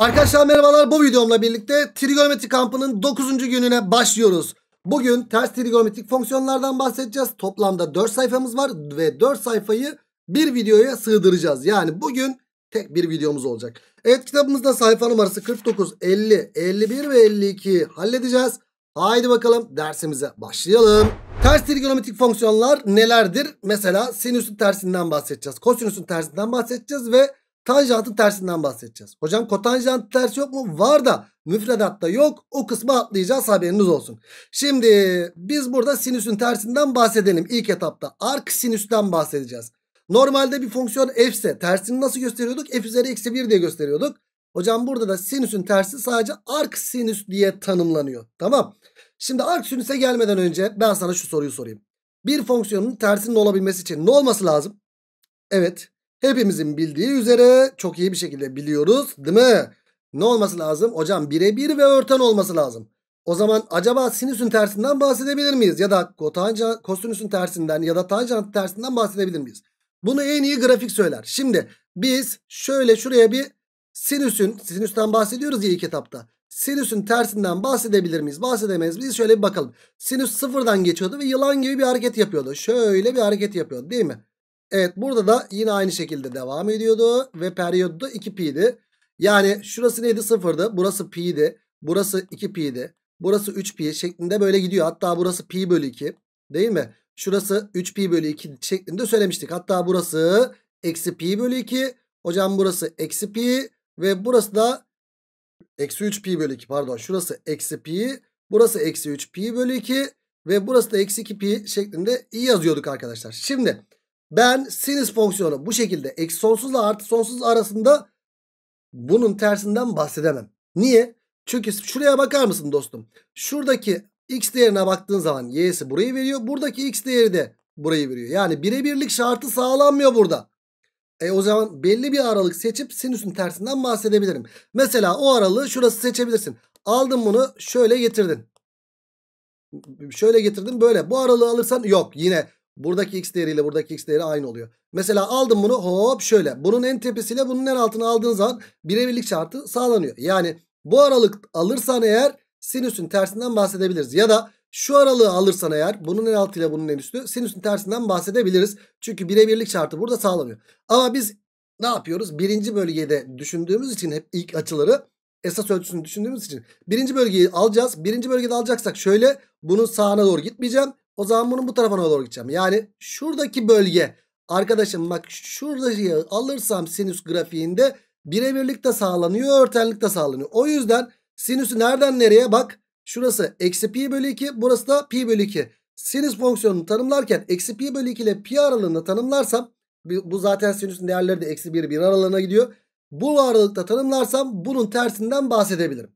Arkadaşlar merhabalar bu videomla birlikte trigonometri kampının 9. gününe başlıyoruz. Bugün ters trigonometrik fonksiyonlardan bahsedeceğiz. Toplamda 4 sayfamız var ve 4 sayfayı bir videoya sığdıracağız. Yani bugün tek bir videomuz olacak. Evet kitabımızda sayfa numarası 49, 50, 51 ve 52 halledeceğiz. Haydi bakalım dersimize başlayalım. Ters trigonometrik fonksiyonlar nelerdir? Mesela sinüsün tersinden bahsedeceğiz. Kosinüsün tersinden bahsedeceğiz ve Tanjantın tersinden bahsedeceğiz. Hocam kotanjant tersi yok mu? Var da müfredatta yok. O kısmı atlayacağız haberiniz olsun. Şimdi biz burada sinüsün tersinden bahsedelim ilk etapta. Ark sinüsten bahsedeceğiz. Normalde bir fonksiyon f ise tersini nasıl gösteriyorduk? f üzeri eksi 1 diye gösteriyorduk. Hocam burada da sinüsün tersi sadece ark sinüs diye tanımlanıyor. Tamam. Şimdi ark sinüse gelmeden önce ben sana şu soruyu sorayım. Bir fonksiyonun tersinin olabilmesi için ne olması lazım? Evet. Hepimizin bildiği üzere çok iyi bir şekilde biliyoruz değil mi? Ne olması lazım? Hocam birebir ve örten olması lazım. O zaman acaba sinüsün tersinden bahsedebilir miyiz? Ya da kosinüsün tersinden ya da tanjant tersinden bahsedebilir miyiz? Bunu en iyi grafik söyler. Şimdi biz şöyle şuraya bir sinüsün, sinüsten bahsediyoruz ya ilk etapta. Sinüsün tersinden bahsedebilir miyiz? Bahsedemeyiz miyiz? Şöyle bir bakalım. Sinüs sıfırdan geçiyordu ve yılan gibi bir hareket yapıyordu. Şöyle bir hareket yapıyordu değil mi? Evet burada da yine aynı şekilde devam ediyordu. Ve periyodu da 2pi'di. Yani şurası neydi sıfırdı, Burası pi'di. Burası 2pi'di. Burası 3pi şeklinde böyle gidiyor. Hatta burası pi bölü 2 değil mi? Şurası 3pi bölü 2 şeklinde söylemiştik. Hatta burası eksi pi bölü 2. Hocam burası eksi pi ve burası da eksi 3pi bölü 2 pardon. Şurası eksi pi. Burası eksi 3pi bölü 2 ve burası da eksi 2pi şeklinde iyi yazıyorduk arkadaşlar. Şimdi ben sinüs fonksiyonu bu şekilde eksi sonsuzla artı sonsuz arasında bunun tersinden bahsedemem. Niye? Çünkü şuraya bakar mısın dostum? Şuradaki x değerine baktığın zaman y'si burayı veriyor. Buradaki x değeri de burayı veriyor. Yani birebirlik şartı sağlanmıyor burada. E o zaman belli bir aralık seçip sinüsün tersinden bahsedebilirim. Mesela o aralığı şurası seçebilirsin. Aldın bunu şöyle getirdin. Şöyle getirdin böyle. Bu aralığı alırsan yok yine Buradaki x değeriyle buradaki x değeri aynı oluyor. Mesela aldım bunu hop şöyle. Bunun en tepesiyle bunun en altını aldığın zaman birebirlik şartı sağlanıyor. Yani bu aralık alırsan eğer sinüsün tersinden bahsedebiliriz. Ya da şu aralığı alırsan eğer bunun en altıyla bunun en üstü sinüsün tersinden bahsedebiliriz. Çünkü birebirlik şartı burada sağlanıyor. Ama biz ne yapıyoruz? Birinci bölgede düşündüğümüz için hep ilk açıları esas ölçüsünü düşündüğümüz için birinci bölgeyi alacağız. Birinci bölgede alacaksak şöyle bunun sağına doğru gitmeyeceğim. O zaman bunun bu tarafına doğru gideceğim. Yani şuradaki bölge arkadaşım bak şurayı alırsam sinüs grafiğinde birebirlik de sağlanıyor örtenlik de sağlanıyor. O yüzden sinüsü nereden nereye bak şurası eksi pi bölü 2 burası da pi bölü 2. Sinüs fonksiyonunu tanımlarken eksi pi bölü 2 ile pi aralığında tanımlarsam bu zaten sinüsün değerleri de eksi 1 1 aralığına gidiyor. Bu aralıkta tanımlarsam bunun tersinden bahsedebilirim.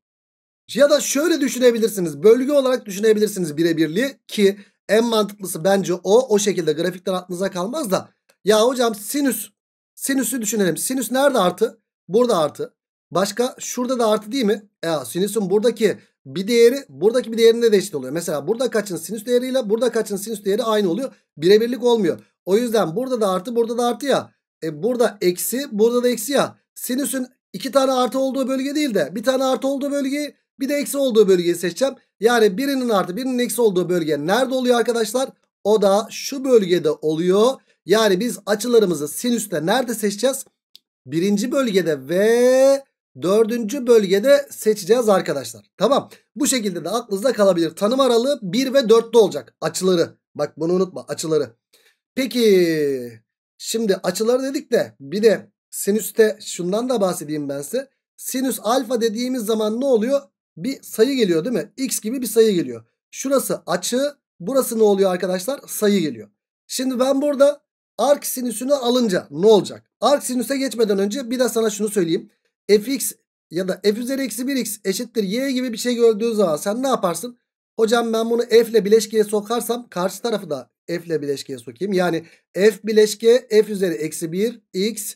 Ya da şöyle düşünebilirsiniz. Bölge olarak düşünebilirsiniz birebirliği ki en mantıklısı bence o. O şekilde grafikten aklınıza kalmaz da. Ya hocam sinüs. Sinüsü düşünelim. Sinüs nerede artı? Burada artı. Başka şurada da artı değil mi? Ya sinüsün buradaki bir değeri buradaki bir değerinde de eşit oluyor. Mesela burada kaçın sinüs değeriyle burada kaçın sinüs değeri aynı oluyor. Birebirlik olmuyor. O yüzden burada da artı burada da artı ya. E burada eksi burada da eksi ya. Sinüsün iki tane artı olduğu bölge değil de bir tane artı olduğu bölgeyi bir de eksi olduğu bölgeyi seçeceğim. Yani birinin artı birinin eksi olduğu bölge nerede oluyor arkadaşlar? O da şu bölgede oluyor. Yani biz açılarımızı sinüste nerede seçeceğiz? Birinci bölgede ve dördüncü bölgede seçeceğiz arkadaşlar. Tamam. Bu şekilde de aklınızda kalabilir. Tanım aralığı 1 ve 4'te olacak açıları. Bak bunu unutma açıları. Peki şimdi açıları dedik de bir de sinüste şundan da bahsedeyim ben size. Sinüs alfa dediğimiz zaman ne oluyor? bir sayı geliyor değil mi? X gibi bir sayı geliyor. Şurası açı. Burası ne oluyor arkadaşlar? Sayı geliyor. Şimdi ben burada arc sinüsünü alınca ne olacak? Arc sinüse geçmeden önce bir de sana şunu söyleyeyim. fx ya da f üzeri eksi 1x eşittir y gibi bir şey gördüğün zaman sen ne yaparsın? Hocam ben bunu f ile bileşkeye sokarsam karşı tarafı da f ile bileşkeye sokayım. Yani f bileşke f üzeri eksi 1x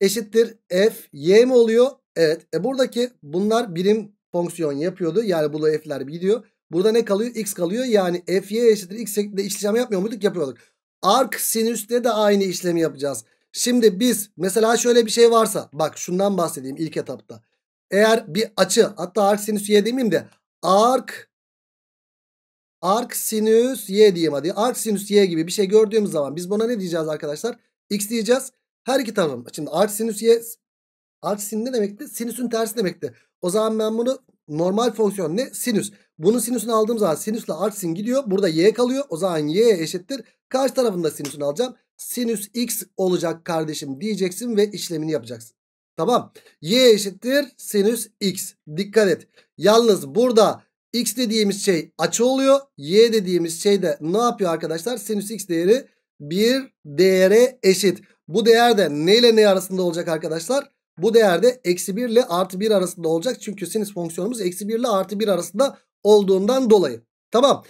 eşittir f y mi oluyor? Evet. E buradaki bunlar birim fonksiyon yapıyordu. Yani bu f'ler gidiyor. Burada ne kalıyor? X kalıyor. Yani f y eşittir x şeklinde işlem yapmıyor muyduk? Yapıyorduk. Ark sinüsle de aynı işlemi yapacağız. Şimdi biz mesela şöyle bir şey varsa bak şundan bahsedeyim ilk etapta. Eğer bir açı hatta ark sinüs y demeyeyim de ark ark sinüs y diyeyim hadi. Ark sinüs y gibi bir şey gördüğümüz zaman biz buna ne diyeceğiz arkadaşlar? X diyeceğiz. Her iki tarafım. Şimdi arc sinüs y Aksinin ne demekti? Sinüsün tersi demekti. O zaman ben bunu normal fonksiyon ne? Sinüs. Bunun sinüsünü aldığım zaman sinüsle aksin gidiyor. Burada y kalıyor. O zaman y eşittir. Karşı tarafında sinüsünü alacağım. Sinüs x olacak kardeşim diyeceksin ve işlemini yapacaksın. Tamam. Y eşittir sinüs x. Dikkat et. Yalnız burada x dediğimiz şey açı oluyor. Y dediğimiz şey de ne yapıyor arkadaşlar? Sinüs x değeri bir değere eşit. Bu değer de ne ile ne arasında olacak arkadaşlar? Bu değerde eksi 1 ile artı 1 arasında olacak. Çünkü sinüs fonksiyonumuz eksi 1 ile artı 1 arasında olduğundan dolayı. Tamam.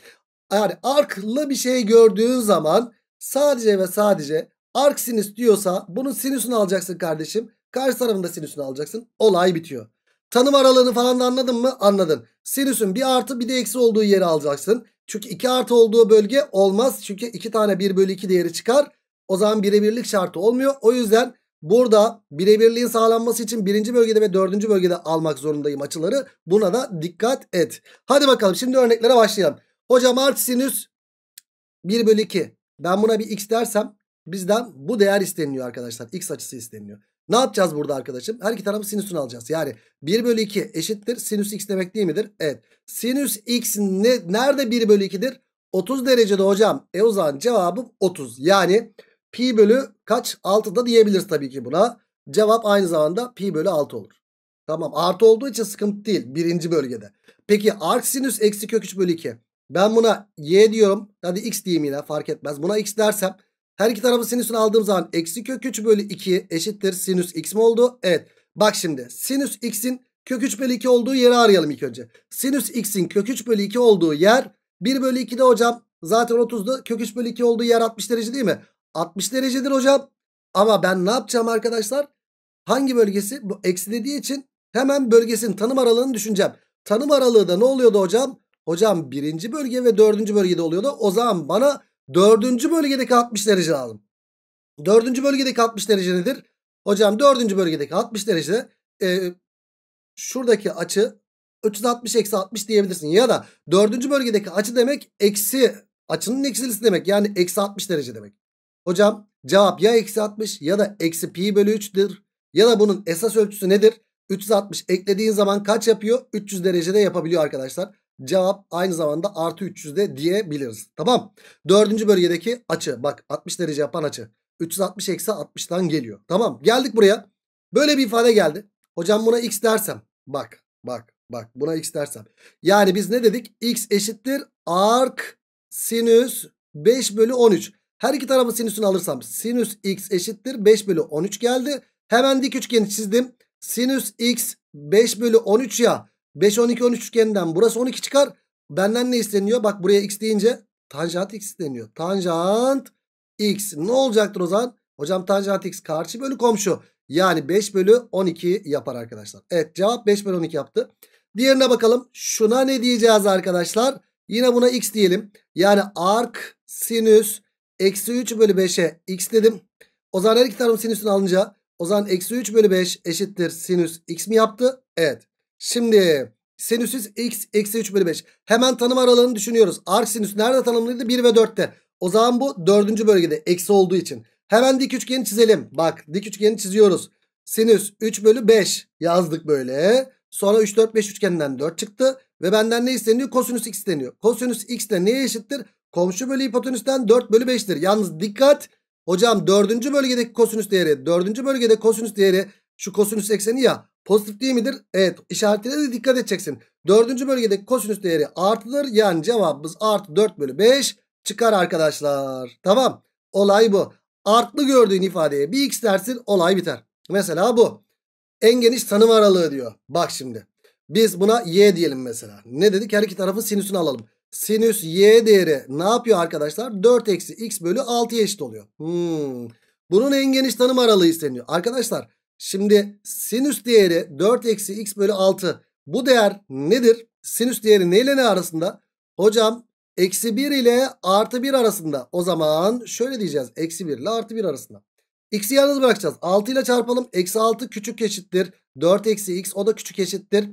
Yani arklı bir şey gördüğün zaman sadece ve sadece ark sinüs diyorsa bunun sinüsünü alacaksın kardeşim. Karşı tarafında sinüsünü alacaksın. Olay bitiyor. Tanım aralığını falan da anladın mı? Anladın. Sinüsün bir artı bir de eksi olduğu yeri alacaksın. Çünkü iki artı olduğu bölge olmaz. Çünkü iki tane 1 bölü 2 değeri çıkar. O zaman birebirlik şartı olmuyor. O yüzden Burada birebirliğin sağlanması için birinci bölgede ve dördüncü bölgede almak zorundayım açıları. Buna da dikkat et. Hadi bakalım şimdi örneklere başlayalım. Hocam art sinüs 1 bölü 2. Ben buna bir x dersem bizden bu değer isteniyor arkadaşlar. X açısı isteniyor. Ne yapacağız burada arkadaşım? Her iki tarafı sinüsünü alacağız. Yani 1 bölü 2 eşittir. Sinüs x demek değil midir? Evet. Sinüs x ne, nerede 1 bölü 2'dir? 30 derecede hocam. E o zaman cevabım 30. Yani... Pi bölü kaç? 6 da diyebiliriz tabii ki buna. Cevap aynı zamanda pi bölü 6 olur. Tamam artı olduğu için sıkıntı değil birinci bölgede. Peki arc eksi kök 3 bölü 2. Ben buna y diyorum. Hadi x diyeyim yine fark etmez. Buna x dersem her iki tarafı sinüsünü aldığım zaman eksi kök 3 bölü 2 eşittir. Sinüs x mi oldu? Evet. Bak şimdi sinüs x'in kök 3 bölü 2 olduğu yeri arayalım ilk önce. Sinüs x'in kök 3 bölü 2 olduğu yer 1 bölü 2'de hocam. Zaten 30'da kök 3 bölü 2 olduğu yer 60 derece değil mi? 60 derecedir hocam. Ama ben ne yapacağım arkadaşlar? Hangi bölgesi? Bu eksi dediği için hemen bölgesinin tanım aralığını düşüneceğim. Tanım aralığı da ne oluyordu hocam? Hocam birinci bölge ve dördüncü bölgede oluyordu. O zaman bana dördüncü bölgedeki 60 derece lazım. Dördüncü bölgedeki 60 derece nedir? Hocam dördüncü bölgedeki 60 derece e, şuradaki açı 360 eksi 60 diyebilirsin. Ya da dördüncü bölgedeki açı demek eksi açının eksilisi demek. Yani eksi 60 derece demek. Hocam cevap ya eksi 60 ya da eksi pi bölü 3'dir. Ya da bunun esas ölçüsü nedir? 360 eklediğin zaman kaç yapıyor? 300 derecede yapabiliyor arkadaşlar. Cevap aynı zamanda artı 300'de diyebiliriz. Tamam. Dördüncü bölgedeki açı. Bak 60 derece yapan açı. 360 eksi 60'dan geliyor. Tamam geldik buraya. Böyle bir ifade geldi. Hocam buna x dersem. Bak bak bak buna x dersem. Yani biz ne dedik? x eşittir ark sinüs 5 bölü 13. Her iki tarafın sinüsünü alırsam sinüs x eşittir 5 bölü 13 geldi. Hemen dik üçgeni çizdim. Sinüs x 5 bölü 13 ya. 5 12 13 üçgeninden burası 12 çıkar. Benden ne isteniyor? Bak buraya x deyince tanjant x isteniyor. Tanjant x ne olacaktır o zaman? Hocam tanjant x karşı bölü komşu. Yani 5 bölü 12 yapar arkadaşlar. Evet cevap 5 bölü 12 yaptı. Diğerine bakalım. Şuna ne diyeceğiz arkadaşlar? Yine buna x diyelim. Yani ark sinüs Eksi 3 bölü 5'e x dedim. O zaman her iki tarafın sinüsünü alınca o zaman eksi 3 bölü 5 eşittir sinüs x mi yaptı? Evet. Şimdi sinüsüz x eksi 3 bölü 5. Hemen tanım aralığını düşünüyoruz. Arc sinüs nerede tanımlıydı? 1 ve 4'te. O zaman bu 4. bölgede eksi olduğu için. Hemen dik üçgeni çizelim. Bak dik üçgeni çiziyoruz. Sinüs 3 bölü 5 yazdık böyle. Sonra 3 4 5 üçgeninden 4 çıktı. Ve benden ne isteniyor? Kosinüs x isteniyor. Kosinüs x de neye eşittir? Komşu bölü hipotenüsten 4 bölü 5'tir. Yalnız dikkat. Hocam 4. bölgedeki kosinüs değeri. 4. bölgede kosinüs değeri şu kosinüs ekseni ya pozitif değil midir? Evet işaretine de dikkat edeceksin. 4. bölgedeki kosinüs değeri artıdır. Yani cevabımız artı 4 bölü 5 çıkar arkadaşlar. Tamam olay bu. Artlı gördüğün ifadeye bir x dersin olay biter. Mesela bu. En geniş tanım aralığı diyor. Bak şimdi. Biz buna y diyelim mesela. Ne dedik? Her iki tarafın sinüsünü alalım sinüs y değeri ne yapıyor arkadaşlar? 4 eksi x bölü 6 eşit oluyor. Hmm. Bunun en geniş tanım aralığı isteniyor. Arkadaşlar şimdi sinüs değeri 4 eksi x bölü 6. Bu değer nedir? Sinüs değeri ne ile ne arasında? Hocam eksi 1 ile artı 1 arasında. O zaman şöyle diyeceğiz. Eksi 1 ile artı 1 arasında. X'i yalnız bırakacağız. 6 ile çarpalım. Eksi 6 küçük eşittir. 4 eksi x o da küçük eşittir.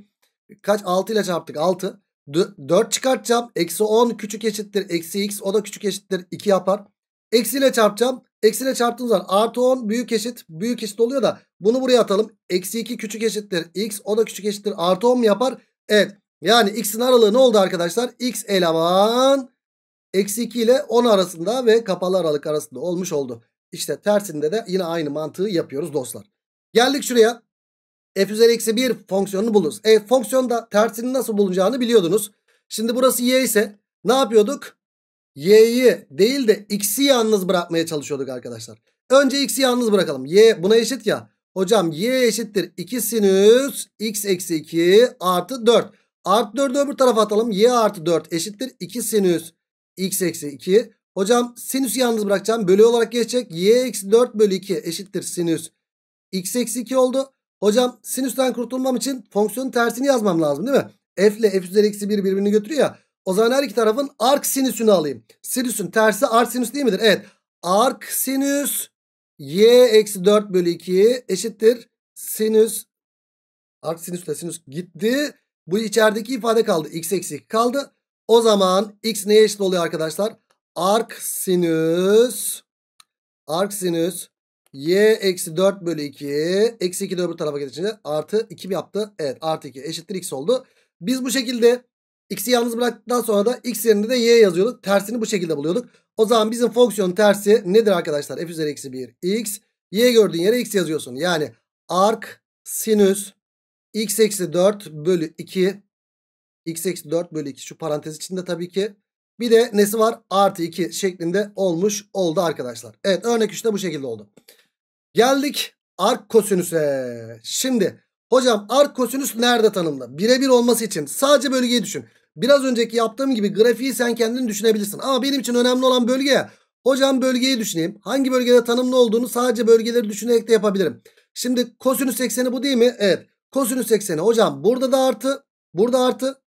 Kaç? 6 ile çarptık. 6. 4 çıkartacağım. Eksi 10 küçük eşittir. Eksi x o da küçük eşittir. 2 yapar. Eksiyle çarpacağım. Eksiyle çarptığım zaman artı 10 büyük eşit. Büyük eşit oluyor da bunu buraya atalım. Eksi 2 küçük eşittir. X o da küçük eşittir. Artı 10 mu yapar? Evet. Yani x'in aralığı ne oldu arkadaşlar? X eleman eksi 2 ile 10 arasında ve kapalı aralık arasında olmuş oldu. İşte tersinde de yine aynı mantığı yapıyoruz dostlar. Geldik şuraya f üzeri eksi 1 fonksiyonunu buluruz. E fonksiyonda tersini nasıl bulunacağını biliyordunuz. Şimdi burası y ise ne yapıyorduk? y'yi değil de x'i yalnız bırakmaya çalışıyorduk arkadaşlar. Önce x'i yalnız bırakalım. y buna eşit ya. Hocam y eşittir 2 sinüs x eksi 2 artı 4. Artı 4'ü öbür tarafa atalım. y artı 4 eşittir 2 sinüs x eksi 2. Hocam sinüsü yalnız bırakacağım. Bölü olarak geçecek. y eksi 4 bölü 2 eşittir sinüs x eksi 2 oldu. Hocam sinüsten kurtulmam için fonksiyonun tersini yazmam lazım değil mi? F ile F üzeri eksi 1 birbirini götürüyor ya. O zaman her iki tarafın ark sinüsünü alayım. Sinüsün tersi ark sinüs değil midir? Evet. Ark sinüs y eksi 4 bölü 2 eşittir. Sinüs ark sinüsle sinüs gitti. Bu içerideki ifade kaldı. X eksi kaldı. O zaman x neye eşit oluyor arkadaşlar? Ark sinüs ark sinüs y eksi 4 bölü 2. Eksi 2 dört öbür tarafa geçince artı 2 mi yaptı? Evet artı 2 eşittir x oldu. Biz bu şekilde x'i yalnız bıraktıktan sonra da x yerine de y yazıyorduk. Tersini bu şekilde buluyorduk. O zaman bizim fonksiyon tersi nedir arkadaşlar? f üzeri eksi 1 x. Y gördüğün yere x yazıyorsun. Yani ark sinüs x eksi 4 bölü 2 x eksi 4 bölü 2 şu parantez içinde tabii ki. Bir de nesi var? Artı 2 şeklinde olmuş oldu arkadaşlar. Evet örnek 3'te bu şekilde oldu. Geldik ark kosinüse. Şimdi hocam ark kosinüs nerede tanımlı? Birebir olması için sadece bölgeyi düşün. Biraz önceki yaptığım gibi grafiği sen kendin düşünebilirsin. Ama benim için önemli olan bölge ya. Hocam bölgeyi düşüneyim. Hangi bölgede tanımlı olduğunu sadece bölgeleri düşünerek de yapabilirim. Şimdi kosinüs ekseni bu değil mi? Evet. Kosinüs ekseni hocam burada da artı. Burada artı.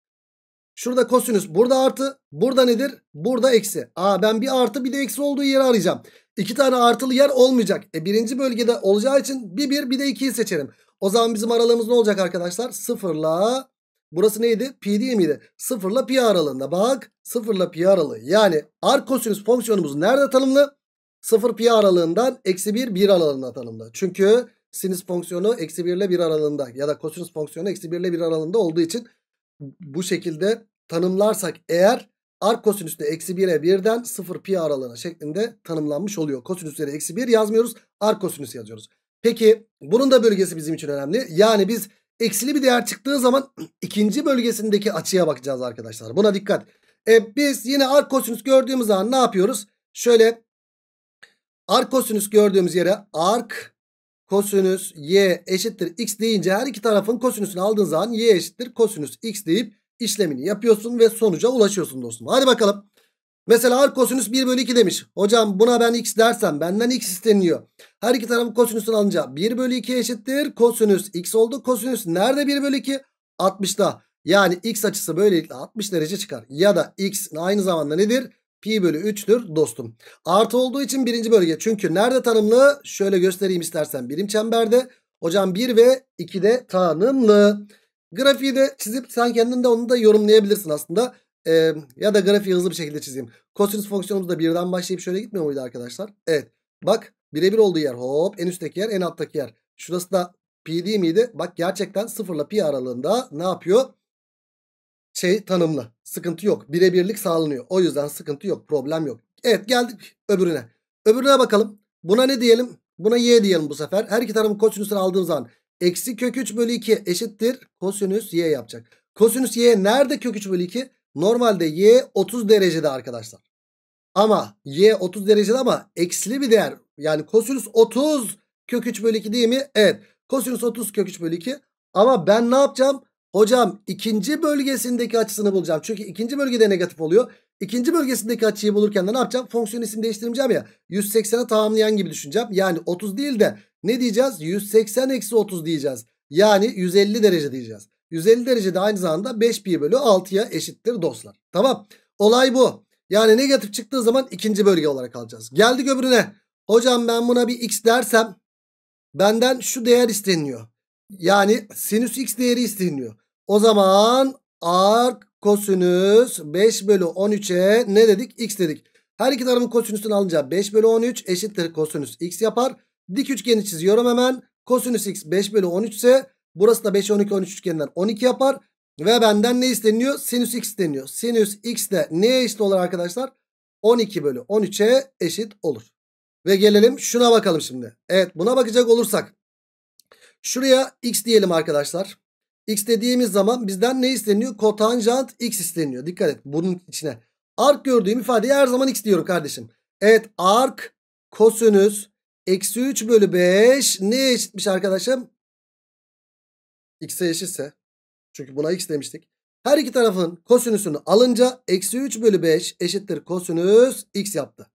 Şurada kosinüs burada artı. Burada nedir? Burada eksi. Aa ben bir artı bir de eksi olduğu yeri arayacağım. İki tane artılı yer olmayacak. E birinci bölgede olacağı için bir bir bir de ikiyi seçerim. O zaman bizim aralığımız ne olacak arkadaşlar? Sıfırla burası neydi? Pi değil miydi? Sıfırla pi aralığında. Bak sıfırla pi aralığı. Yani arkosinüs fonksiyonumuz nerede tanımlı? Sıfır pi aralığından eksi bir bir aralığında tanımlı. Çünkü sinüs fonksiyonu eksi bir ile bir aralığında ya da kosinüs fonksiyonu eksi bir ile bir aralığında olduğu için bu şekilde tanımlarsak eğer Ark kosinüsü de eksi 1'e 1'den 0 pi aralığına şeklinde tanımlanmış oluyor. Kosinüsleri eksi 1 yazmıyoruz. ark kosinüsü yazıyoruz. Peki bunun da bölgesi bizim için önemli. Yani biz eksili bir değer çıktığı zaman ikinci bölgesindeki açıya bakacağız arkadaşlar. Buna dikkat. E biz yine ark kosinüs gördüğümüz zaman ne yapıyoruz? Şöyle ark kosinüs gördüğümüz yere ark kosinüs y eşittir x deyince her iki tarafın kosinüsünü aldığın zaman y eşittir kosinüs x deyip işlemini yapıyorsun ve sonuca ulaşıyorsun dostum. Hadi bakalım. Mesela ar kosinüs 1 bölü 2 demiş. Hocam buna ben x dersem benden x isteniyor. Her iki tarafı kosinüsünü alınca 1 bölü 2 eşittir. Kosinüs x oldu. Kosinüs nerede 1 bölü 2? 60'da. Yani x açısı böylelikle 60 derece çıkar. Ya da x aynı zamanda nedir? Pi bölü 3'tür dostum. Artı olduğu için birinci bölge. Çünkü nerede tanımlı? Şöyle göstereyim istersen birim çemberde. Hocam 1 ve 2 de tanımlı. Grafiği de çizip sen kendin de onu da yorumlayabilirsin aslında. Ee, ya da grafiği hızlı bir şekilde çizeyim. Kosinüs fonksiyonumuz da birden başlayıp şöyle gitmiyor muydu arkadaşlar? Evet. Bak birebir olduğu yer hop en üstteki yer en alttaki yer. Şurası da pi değil miydi? Bak gerçekten sıfırla pi aralığında ne yapıyor? Şey tanımlı. Sıkıntı yok. Birebirlik sağlanıyor. O yüzden sıkıntı yok. Problem yok. Evet geldik öbürüne. Öbürüne bakalım. Buna ne diyelim? Buna y diyelim bu sefer. Her iki tarafın kosinüsünü aldığım zaman Eksi kök 3 bölü 2 eşittir. Kosinüs y yapacak. Kosinüs y nerede kök 3 bölü 2? Normalde y 30 derecede arkadaşlar. Ama y 30 derecede ama eksili bir değer. Yani kosinüs 30 kök 3 bölü 2 değil mi? Evet. Kosinüs 30 kök 3 bölü 2. Ama ben ne yapacağım? Hocam ikinci bölgesindeki açısını bulacağım. Çünkü ikinci bölgede negatif oluyor. İkinci bölgesindeki açıyı bulurken de ne yapacağım? Fonksiyon isim değiştireceğim ya. 180'e tamamlayan gibi düşüneceğim. Yani 30 değil de ne diyeceğiz? 180 eksi 30 diyeceğiz. Yani 150 derece diyeceğiz. 150 derece de aynı zamanda 5 pi bölü 6'ya eşittir dostlar. Tamam. Olay bu. Yani negatif çıktığı zaman ikinci bölge olarak alacağız. Geldik öbürüne. Hocam ben buna bir x dersem benden şu değer isteniyor. Yani sinüs x değeri isteniyor. O zaman arc kosinüs 5 bölü 13'e ne dedik? x dedik. Her iki tarafın kosinüsünü alınca 5 bölü 13 eşittir kosinüs x yapar. Dik üçgeni çiziyorum hemen. Kosinüs x 5 bölü 13 ise burası da 5 12 13 üçgeninden 12 yapar. Ve benden ne isteniyor? Sinüs x isteniyor. Sinüs x de neye eşit olur arkadaşlar? 12 bölü 13'e eşit olur. Ve gelelim şuna bakalım şimdi. Evet buna bakacak olursak. Şuraya x diyelim arkadaşlar. X dediğimiz zaman bizden ne isteniyor? Kotanjant x isteniyor. Dikkat et bunun içine. Ark gördüğüm ifadeye her zaman x diyorum kardeşim. Evet ark kosinüs Eksi 3 bölü 5 ne eşitmiş arkadaşım? X'e eşitse. Çünkü buna X demiştik. Her iki tarafın kosinüsünü alınca eksi 3 bölü 5 eşittir kosinüs X yaptı.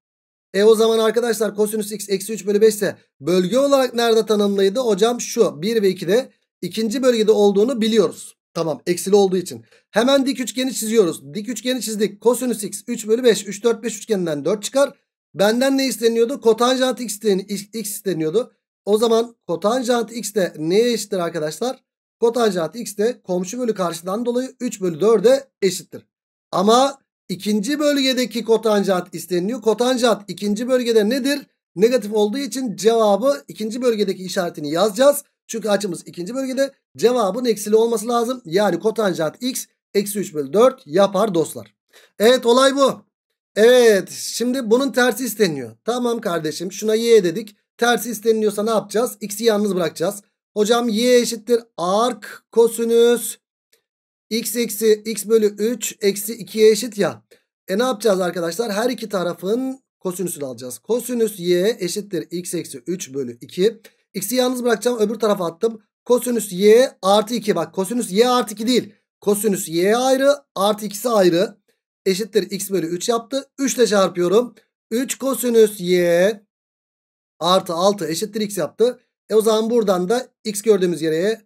E o zaman arkadaşlar kosinüs X eksi 3 bölü 5 ise bölge olarak nerede tanımlıydı? Hocam şu 1 ve 2'de ikinci bölgede olduğunu biliyoruz. Tamam eksili olduğu için. Hemen dik üçgeni çiziyoruz. Dik üçgeni çizdik. Kosinüs x 3 bölü 5. 3 4 5 üçgeninden 4 çıkar. Benden ne isteniyordu? Kotanjant x, x isteniyordu. O zaman kotanjant x de neye eşittir arkadaşlar? Kotanjant x de komşu bölü karşıdan dolayı 3 bölü 4'e eşittir. Ama ikinci bölgedeki kotanjant isteniyor. Kotanjant ikinci bölgede nedir? Negatif olduğu için cevabı ikinci bölgedeki işaretini yazacağız. Çünkü açımız ikinci bölgede cevabın eksili olması lazım. Yani kotanjant x eksi 3 bölü 4 yapar dostlar. Evet olay bu. Evet şimdi bunun tersi isteniyor. Tamam kardeşim şuna y dedik. Tersi isteniyorsa ne yapacağız? X'i yalnız bırakacağız. Hocam y eşittir ark kosinüs x eksi x bölü 3 eksi 2'ye eşit ya. E ne yapacağız arkadaşlar? Her iki tarafın kosinüsünü alacağız. Kosinüs y eşittir x eksi 3 bölü 2. X'i yalnız bırakacağım öbür tarafa attım. Kosinüs y artı 2 bak kosinüs y artı 2 değil. Kosinüs y ayrı artı 2'si ayrı eşittir x bölü 3 yaptı. 3 ile çarpıyorum. 3 kosinüs y artı 6 eşittir x yaptı. E o zaman buradan da x gördüğümüz yere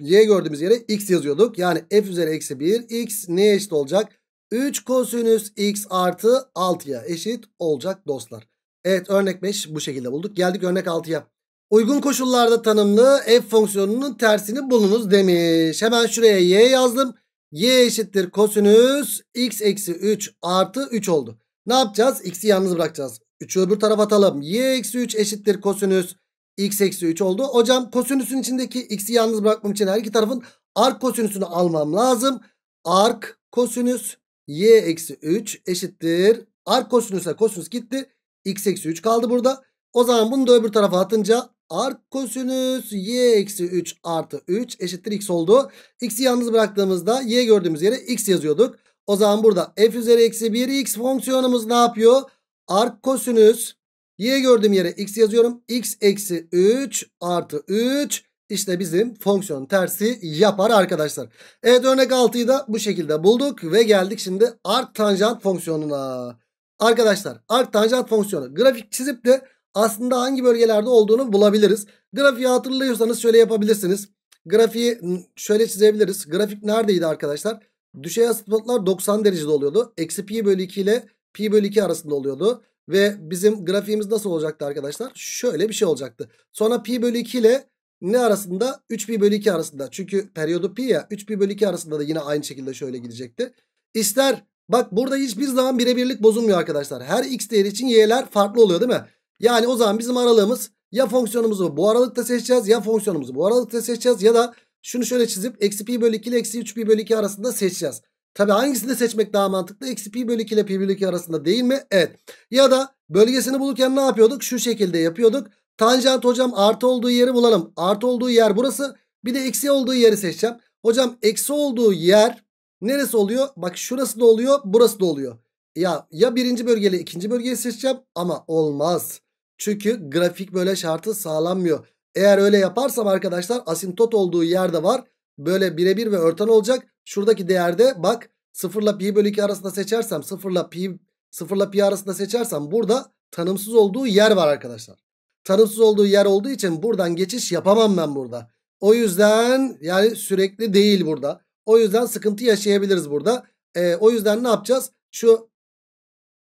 y gördüğümüz yere x yazıyorduk. Yani f üzeri eksi 1 x neye eşit olacak? 3 kosinüs x artı 6'ya eşit olacak dostlar. Evet örnek 5 bu şekilde bulduk. Geldik örnek 6'ya. Uygun koşullarda tanımlı f fonksiyonunun tersini bulunuz demiş. Hemen şuraya y yazdım y eşittir kosinüs x eksi 3 artı 3 oldu. Ne yapacağız? X'i yalnız bırakacağız. 3'ü öbür tarafa atalım. Y eksi 3 eşittir kosinüs x eksi 3 oldu. Hocam kosinüsün içindeki x'i yalnız bırakmam için her iki tarafın ark kosinüsünü almam lazım. Ark kosinüs y eksi 3 eşittir. Ark kosinüsle kosinüs gitti. x eksi 3 kaldı burada. O zaman bunu da öbür tarafa atınca Art kosinüs y eksi 3 artı 3 eşittir x oldu. X'i yalnız bıraktığımızda y gördüğümüz yere x yazıyorduk. O zaman burada f üzeri eksi 1 x fonksiyonumuz ne yapıyor? Art kosinüs y gördüğüm yere x yazıyorum. x eksi 3 artı 3 işte bizim fonksiyon tersi yapar arkadaşlar. Evet örnek 6'yı da bu şekilde bulduk ve geldik şimdi art tanjant fonksiyonuna. Arkadaşlar art tanjant fonksiyonu grafik çizip de aslında hangi bölgelerde olduğunu bulabiliriz. Grafiği hatırlıyorsanız şöyle yapabilirsiniz. Grafiği şöyle çizebiliriz. Grafik neredeydi arkadaşlar? Düşey asıtmalar 90 derecede oluyordu. Eksi pi bölü 2 ile pi bölü 2 arasında oluyordu. Ve bizim grafiğimiz nasıl olacaktı arkadaşlar? Şöyle bir şey olacaktı. Sonra pi bölü 2 ile ne arasında? 3 pi bölü 2 arasında. Çünkü periyodu pi ya 3 pi bölü 2 arasında da yine aynı şekilde şöyle gidecekti. İster bak burada hiçbir zaman birebirlik bozulmuyor arkadaşlar. Her x değeri için y'ler farklı oluyor değil mi? Yani o zaman bizim aralığımız ya fonksiyonumuzu bu aralıkta seçeceğiz ya fonksiyonumuzu bu aralıkta seçeceğiz ya da şunu şöyle çizip eksi pi bölü 2 ile eksi 3 pi bölü 2 arasında seçeceğiz. Tabi hangisini seçmek daha mantıklı? Eksi pi bölü 2 ile pi bölü 2 arasında değil mi? Evet. Ya da bölgesini bulurken ne yapıyorduk? Şu şekilde yapıyorduk. Tanjant hocam artı olduğu yeri bulalım. Artı olduğu yer burası. Bir de eksi olduğu yeri seçeceğim. Hocam eksi olduğu yer neresi oluyor? Bak şurası da oluyor burası da oluyor. Ya, ya birinci bölgeyle ikinci bölgeyi seçeceğim ama olmaz. Çünkü grafik böyle şartı sağlanmıyor. Eğer öyle yaparsam arkadaşlar asimtot olduğu yerde var. Böyle birebir ve örten olacak. Şuradaki değerde bak 0 ile pi bölü 2 arasında seçersem 0 ile pi 0 ile pi arasında seçersem burada tanımsız olduğu yer var arkadaşlar. Tanımsız olduğu yer olduğu için buradan geçiş yapamam ben burada. O yüzden yani sürekli değil burada. O yüzden sıkıntı yaşayabiliriz burada. E, o yüzden ne yapacağız? Şu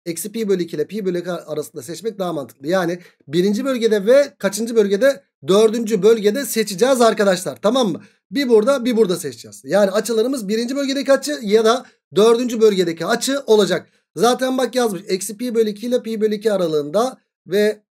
eksi pi bölü 2 ile pi bölü 2 arasında seçmek daha mantıklı. Yani birinci bölgede ve kaçıncı bölgede? Dördüncü bölgede seçeceğiz arkadaşlar. Tamam mı? Bir burada bir burada seçeceğiz. Yani açılarımız birinci bölgedeki açı ya da dördüncü bölgedeki açı olacak. Zaten bak yazmış. Eksi pi bölü 2 ile pi bölü 2 aralığında ve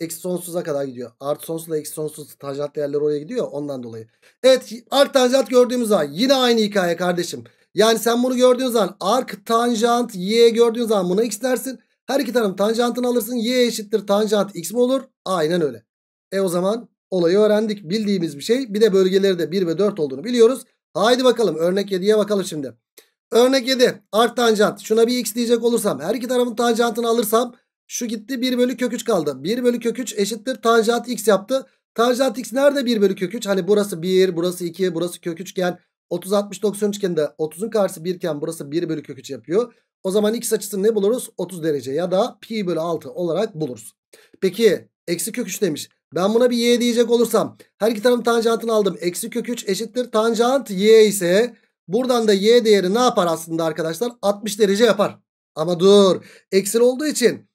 eksi sonsuza kadar gidiyor. Artı sonsuzla eksi sonsuz tanjant değerleri oraya gidiyor ondan dolayı. Evet arc tanjant gördüğümüz ay yine aynı hikaye kardeşim. Yani sen bunu gördüğün zaman ark tanjant y gördüğün zaman buna x dersin. Her iki tarafın tanjantını alırsın. Y eşittir tanjant x mi olur? Aynen öyle. E o zaman olayı öğrendik. Bildiğimiz bir şey. Bir de bölgeleri de 1 ve 4 olduğunu biliyoruz. Haydi bakalım örnek 7'ye bakalım şimdi. Örnek 7 ark tanjant. Şuna bir x diyecek olursam her iki tarafın tanjantını alırsam şu gitti 1 bölü kök 3 kaldı. 1 bölü kök 3 eşittir tanjant x yaptı. Tanjant x nerede 1 bölü kök 3? Hani burası 1, burası 2, burası kök 3 iken 30 60 90 üçgeninde 30'un karşısı 1 iken burası 1 bölü kök 3 yapıyor. O zaman x açısını ne buluruz? 30 derece ya da pi bölü 6 olarak buluruz. Peki eksi kök 3 demiş. Ben buna bir y diyecek olursam her iki tarafın tanjantını aldım. Eksi kök 3 eşittir tanjant y ise buradan da y değeri ne yapar aslında arkadaşlar? 60 derece yapar. Ama dur eksil olduğu için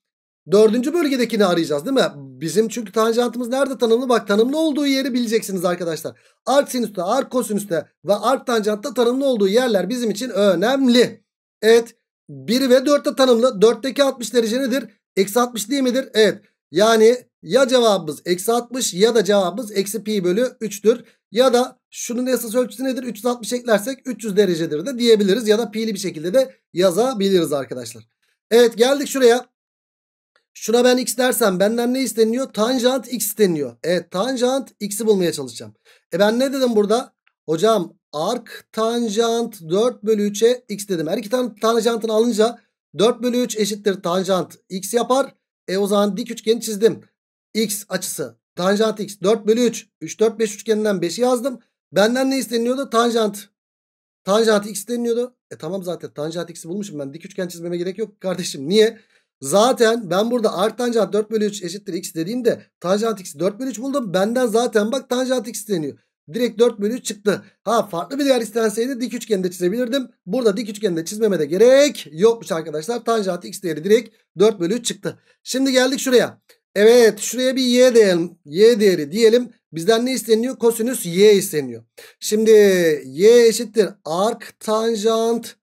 Dördüncü bölgedekini arayacağız değil mi? Bizim çünkü tanjantımız nerede tanımlı? Bak tanımlı olduğu yeri bileceksiniz arkadaşlar. Art sinüste, art kosinüste ve art tanjantta tanımlı olduğu yerler bizim için önemli. Evet. 1 ve 4'te tanımlı. 4'teki 60 derece nedir? Eksi 60 değil midir? Evet. Yani ya cevabımız eksi 60 ya da cevabımız eksi pi bölü 3'tür. Ya da şunun esas ölçüsü nedir? 360 eklersek 300 derecedir de diyebiliriz. Ya da pi'li bir şekilde de yazabiliriz arkadaşlar. Evet geldik şuraya. Şuna ben x dersem benden ne isteniyor? Tanjant x isteniyor. Evet tanjant x'i bulmaya çalışacağım. E ben ne dedim burada? Hocam ark tanjant 4 bölü 3'e x dedim. Her iki tane tanjantını alınca 4 bölü 3 eşittir tanjant x yapar. E o zaman dik üçgeni çizdim. X açısı tanjant x 4 bölü 3. 3 4 5 üçgeninden 5'i yazdım. Benden ne isteniyordu? Tanjant. Tanjant x isteniyordu. E tamam zaten tanjant x'i bulmuşum ben. Dik üçgen çizmeme gerek yok kardeşim. Niye? Zaten ben burada art tanjant 4 bölü 3 eşittir x dediğimde tanjant x 4 bölü 3 buldum. Benden zaten bak tanjant x deniyor. Direkt 4 bölü 3 çıktı. Ha farklı bir değer istenseydi dik üçgende çizebilirdim. Burada dik üçgende de çizmeme de gerek yokmuş arkadaşlar. Tanjant x değeri direkt 4 bölü 3 çıktı. Şimdi geldik şuraya. Evet şuraya bir y diyelim. Y değeri diyelim. Bizden ne isteniyor? Kosinüs y isteniyor. Şimdi y eşittir. Ark tanjant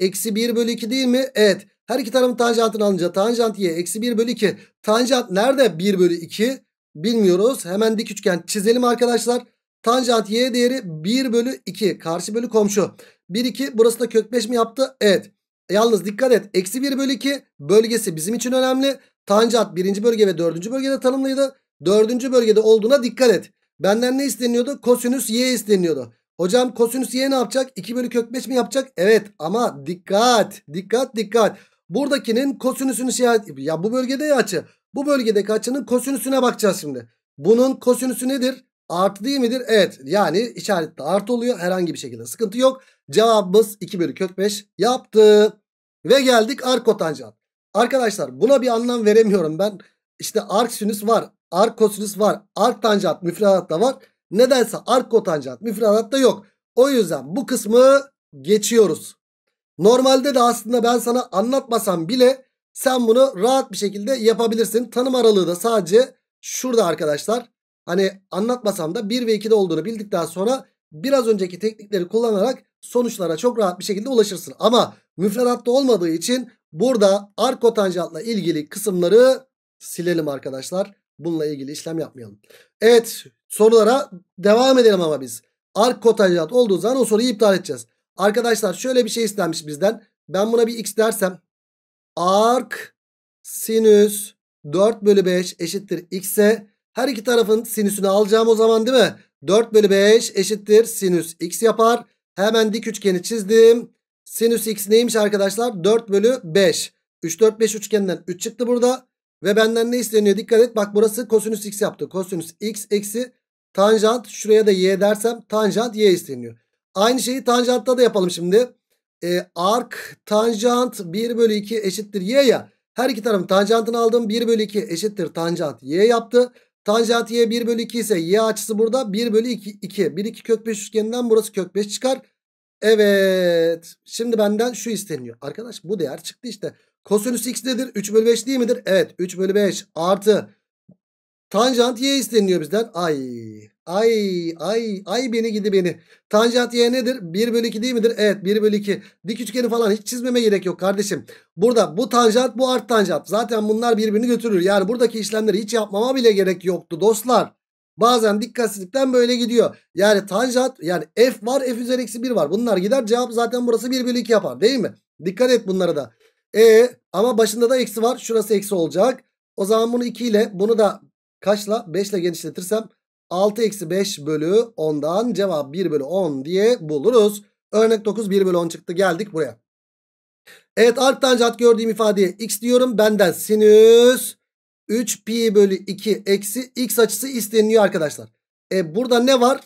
eksi 1 bölü 2 değil mi? Evet. Her iki tarafın tanjantını alınca tanjant y eksi 1 bölü 2. Tanjant nerede 1 bölü 2 bilmiyoruz. Hemen dik üçgen çizelim arkadaşlar. Tanjant y değeri 1 bölü 2. Karşı bölü komşu. 1 2 burası da kök 5 mi yaptı? Evet. E, yalnız dikkat et. Eksi 1 bölü 2 bölgesi bizim için önemli. Tanjant 1. bölge ve 4. bölgede tanımlıydı. 4. bölgede olduğuna dikkat et. Benden ne isteniyordu? Kosinüs y isteniyordu. Hocam kosinüs y ne yapacak? 2 bölü kök 5 mi yapacak? Evet ama dikkat dikkat dikkat. Buradakinin kosinüsünü şey ya bu bölgede ya açı. Bu bölgedeki açının kosinüsüne bakacağız şimdi. Bunun kosinüsü nedir? Artı değil midir? Evet. Yani işaretli artı oluyor. Herhangi bir şekilde sıkıntı yok. Cevabımız 2 bölü kök 5 yaptı. Ve geldik arkotanjant. Arkadaşlar buna bir anlam veremiyorum ben. İşte arksinüs var. Arkosinüs var. Ark tanjant müfredatta var. Nedense arkotanjant müfredatta yok. O yüzden bu kısmı geçiyoruz. Normalde de aslında ben sana anlatmasam bile sen bunu rahat bir şekilde yapabilirsin. Tanım aralığı da sadece şurada arkadaşlar. Hani anlatmasam da 1 ve 2'de olduğunu bildikten sonra biraz önceki teknikleri kullanarak sonuçlara çok rahat bir şekilde ulaşırsın. Ama müfredatta olmadığı için burada arkotanjantla ilgili kısımları silelim arkadaşlar. Bununla ilgili işlem yapmayalım. Evet sorulara devam edelim ama biz. Arkotanjant olduğu zaman o soruyu iptal edeceğiz. Arkadaşlar şöyle bir şey istenmiş bizden. Ben buna bir x dersem ark sinüs 4 bölü 5 eşittir x'e her iki tarafın sinüsünü alacağım o zaman değil mi? 4 bölü 5 eşittir sinüs x yapar. Hemen dik üçgeni çizdim. Sinüs x neymiş arkadaşlar? 4 bölü 5. 3 4 5 üçgeninden 3 çıktı burada. Ve benden ne isteniyor? Dikkat et bak burası kosinüs x yaptı. Kosinüs x eksi tanjant şuraya da y dersem tanjant y isteniyor. Aynı şeyi tanjantta da yapalım şimdi. E, ark tanjant 1 bölü 2 eşittir y ya. Her iki tarafın tanjantını aldım. 1 bölü 2 eşittir tanjant y yaptı. Tanjant y 1 bölü 2 ise y açısı burada 1 bölü 2. 2. 1 2 kök 5 üçgeninden burası kök 5 çıkar. Evet. Şimdi benden şu isteniyor. Arkadaş bu değer çıktı işte. Kosinüs x nedir? 3 bölü 5 değil midir? Evet 3 bölü 5 artı Tanjant y isteniyor bizden. Ay ay ay ay beni gidi beni. Tanjant y nedir? 1 bölü 2 değil midir? Evet 1 bölü 2. Dik üçgeni falan hiç çizmeme gerek yok kardeşim. Burada bu tanjant bu art tanjant. Zaten bunlar birbirini götürür. Yani buradaki işlemleri hiç yapmama bile gerek yoktu dostlar. Bazen dikkatsizlikten böyle gidiyor. Yani tanjant yani f var f üzeri eksi 1 var. Bunlar gider cevap zaten burası 1 bölü 2 yapar değil mi? Dikkat et bunlara da. E ama başında da eksi var. Şurası eksi olacak. O zaman bunu 2 ile bunu da Kaçla? 5 ile genişletirsem 6 eksi 5 bölü 10'dan cevap 1 bölü 10 diye buluruz. Örnek 9 1 bölü 10 çıktı geldik buraya. Evet arc tanjant gördüğüm ifadeye x diyorum. Benden sinüs 3 pi bölü 2 eksi x açısı isteniyor arkadaşlar. E burada ne var?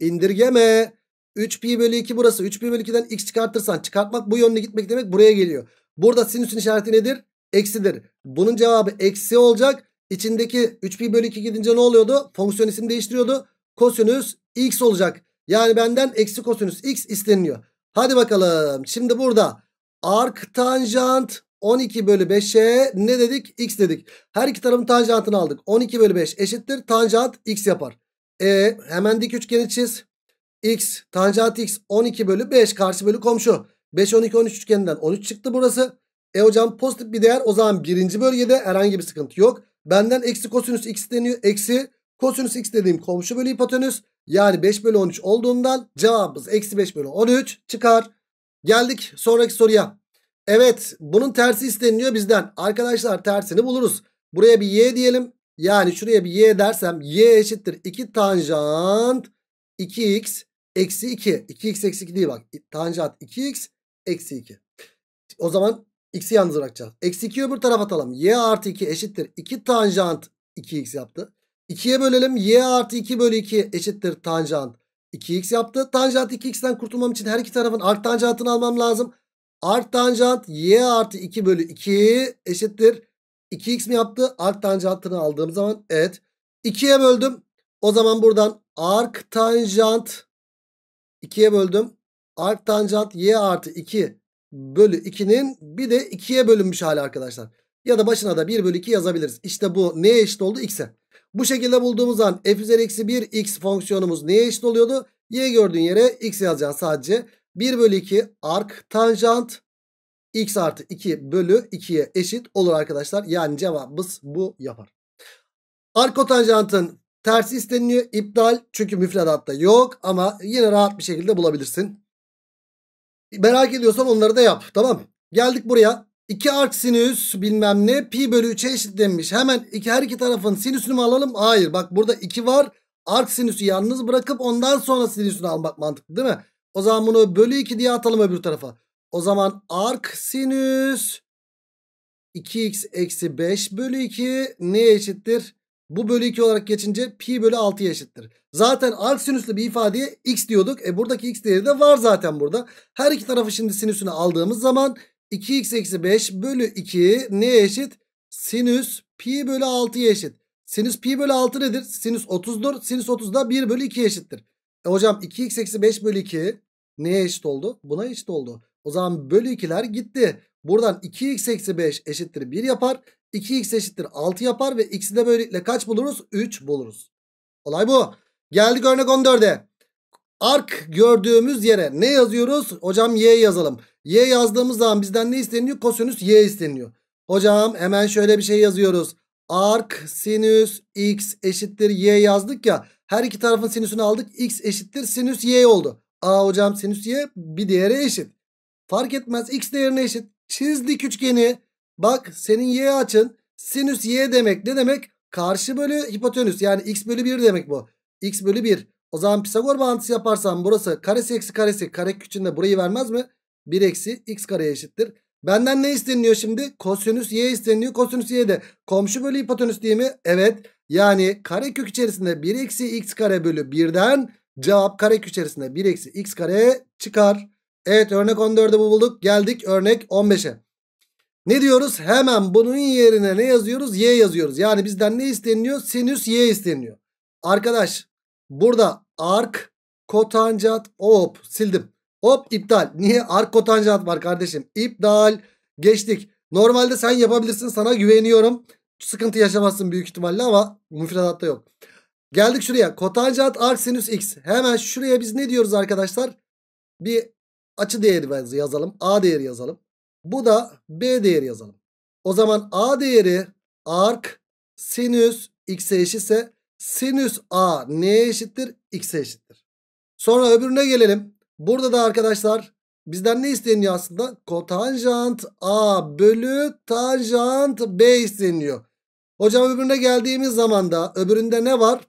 İndirgeme. 3 pi bölü 2 burası. 3 pi bölü 2'den x çıkartırsan çıkartmak bu yönde gitmek demek buraya geliyor. Burada sinüsün işareti nedir? Eksidir. Bunun cevabı eksi olacak. İçindeki 3 pi bölü 2 gidince ne oluyordu? Fonksiyon isim değiştiriyordu. Kosinüs x olacak. Yani benden eksi kosinüs x isteniliyor. Hadi bakalım. Şimdi burada ark tanjant 12 bölü 5'e ne dedik? X dedik. Her iki tarafın tanjantını aldık. 12 bölü 5 eşittir. Tanjant x yapar. E hemen dik üçgeni çiz. X tanjant x 12 bölü 5 karşı bölü komşu. 5 12 13 üçgeninden 13 çıktı burası. E hocam pozitif bir değer o zaman birinci bölgede herhangi bir sıkıntı yok. Benden eksi kosinüs x deniyor. Eksi kosinüs x dediğim komşu bölü hipotenüs. Yani 5 bölü 13 olduğundan cevabımız eksi 5 bölü 13 çıkar. Geldik sonraki soruya. Evet bunun tersi isteniliyor bizden. Arkadaşlar tersini buluruz. Buraya bir y diyelim. Yani şuraya bir y dersem y eşittir 2 tanjant 2x eksi 2. 2x eksi 2 değil bak. Tanjant 2x eksi 2. O zaman X'i yalnız bırakacağız. Eksi 2'yi öbür tarafa atalım. Y artı 2 eşittir. 2 tanjant 2x yaptı. 2'ye bölelim. Y artı 2 bölü 2 eşittir tanjant 2x yaptı. Tanjant 2x'ten kurtulmam için her iki tarafın art tanjantını almam lazım. Art tanjant y artı 2 bölü 2 eşittir. 2x mi yaptı? Art tanjantını aldığım zaman evet. 2'ye böldüm. O zaman buradan ark tanjant 2'ye böldüm. Ark tanjant y artı 2 bölü 2'nin bir de 2'ye bölünmüş hali arkadaşlar. Ya da başına da 1 bölü 2 yazabiliriz. İşte bu neye eşit oldu? X'e. Bu şekilde bulduğumuz an f üzeri eksi 1 x fonksiyonumuz neye eşit oluyordu? Y gördüğün yere x yazacaksın sadece. 1 bölü 2 ark tanjant x artı 2 bölü 2'ye eşit olur arkadaşlar. Yani cevabımız bu yapar. Arkotanjantın tersi isteniyor iptal çünkü müfredatta yok ama yine rahat bir şekilde bulabilirsin. Merak ediyorsan onları da yap. Tamam mı? Geldik buraya. 2 arc sinüs bilmem ne pi bölü 3'e eşitlenmiş. Hemen iki, her iki tarafın sinüsünü mü alalım? Hayır. Bak burada 2 var. Arc sinüsü yalnız bırakıp ondan sonra sinüsünü almak mantıklı değil mi? O zaman bunu bölü 2 diye atalım öbür tarafa. O zaman arc sinüs 2x eksi 5 bölü 2 neye eşittir? Bu bölü 2 olarak geçince pi bölü 6'ya eşittir. Zaten arc sinüslü bir ifadeye x diyorduk. E buradaki x değeri de var zaten burada. Her iki tarafı şimdi sinüsüne aldığımız zaman 2x eksi 5 bölü 2 neye eşit? Sinüs pi bölü 6'ya eşit. Sinüs pi bölü 6 nedir? Sinüs 30'dur. Sinüs 30 da 1 bölü 2'ye eşittir. E hocam 2x eksi 5 bölü 2 neye eşit oldu? Buna eşit oldu. O zaman bölü 2'ler gitti. Buradan 2x eksi 5 eşittir 1 yapar. 2x eşittir 6 yapar ve x'i de böylelikle kaç buluruz? 3 buluruz. Olay bu. Geldik örnek 14'e. Ark gördüğümüz yere ne yazıyoruz? Hocam y yazalım. Y yazdığımız zaman bizden ne isteniyor? Kosinüs y isteniyor. Hocam hemen şöyle bir şey yazıyoruz. Ark sinüs x eşittir y yazdık ya. Her iki tarafın sinüsünü aldık. X eşittir sinüs y oldu. A hocam sinüs y bir değere eşit. Fark etmez x değerine eşit. Çizdik üçgeni. Bak senin y açın. Sinüs y demek ne demek? Karşı bölü hipotenüs yani x bölü 1 demek bu. x bölü 1. O zaman Pisagor bağıntısı yaparsam burası karesi eksi karesi kare küçüğünde burayı vermez mi? 1 eksi x kareye eşittir. Benden ne isteniliyor şimdi? Kosinüs y isteniliyor. Kosinüs y de komşu bölü hipotenüs değil mi? Evet. Yani kare kök içerisinde 1 eksi x kare bölü 1'den cevap kare kök içerisinde 1 eksi x kare çıkar. Evet örnek 14'ü bulduk. Geldik örnek 15'e. Ne diyoruz? Hemen bunun yerine ne yazıyoruz? Y yazıyoruz. Yani bizden ne isteniyor? Sinüs Y isteniyor. Arkadaş burada ark kotanjant hop sildim. Hop iptal. Niye? Ark kotanjant var kardeşim. İptal. Geçtik. Normalde sen yapabilirsin sana güveniyorum. Sıkıntı yaşamazsın büyük ihtimalle ama müfredatta yok. Geldik şuraya. Kotanjant arc sinüs x. Hemen şuraya biz ne diyoruz arkadaşlar? Bir açı değeri yazalım. A değeri yazalım. Bu da B değeri yazalım. O zaman A değeri ark sinüs x'e eşitse sinüs A neye eşittir? X'e eşittir. Sonra öbürüne gelelim. Burada da arkadaşlar bizden ne isteniyor aslında? Kotanjant A bölü tanjant B isteniyor. Hocam öbürüne geldiğimiz zaman da öbüründe ne var?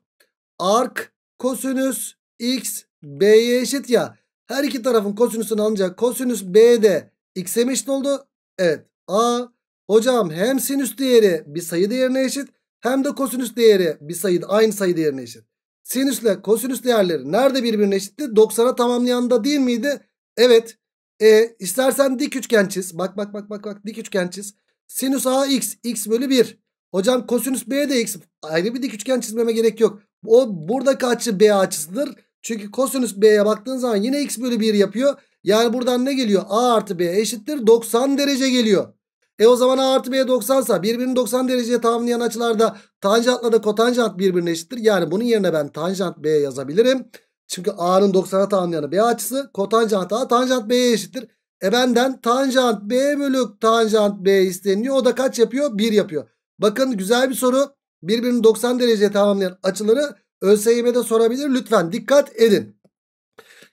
Ark kosinüs x b'ye eşit ya. Her iki tarafın kosinüsünü alınca kosinüs b de x'e mi eşit oldu? Evet. A hocam hem sinüs değeri bir sayı değerine eşit hem de kosinüs değeri bir sayı aynı sayı değerine eşit. Sinüsle kosinüs değerleri nerede birbirine eşitti? 90'a tamamlayanda değil miydi? Evet. E, istersen dik üçgen çiz. Bak bak bak bak bak dik üçgen çiz. Sinüs a x x bölü 1. Hocam kosinüs b de x. Ayrı bir dik üçgen çizmeme gerek yok. O buradaki açı b açısıdır. Çünkü kosinüs b'ye baktığın zaman yine x bölü 1 yapıyor. Yani buradan ne geliyor? A artı B eşittir 90 derece geliyor. E o zaman A artı B 90 sa birbirini 90 dereceye tamamlayan açılarda tanjantla da kotanjant birbirine eşittir. Yani bunun yerine ben tanjant B yazabilirim. Çünkü A'nın 90'a tamamlayanı B açısı. Kotanjant A tanjant B'ye eşittir. E benden tanjant B bölü tanjant B isteniyor. O da kaç yapıyor? 1 yapıyor. Bakın güzel bir soru. Birbirini 90 dereceye tamamlayan açıları ÖSYM'de sorabilir. Lütfen dikkat edin.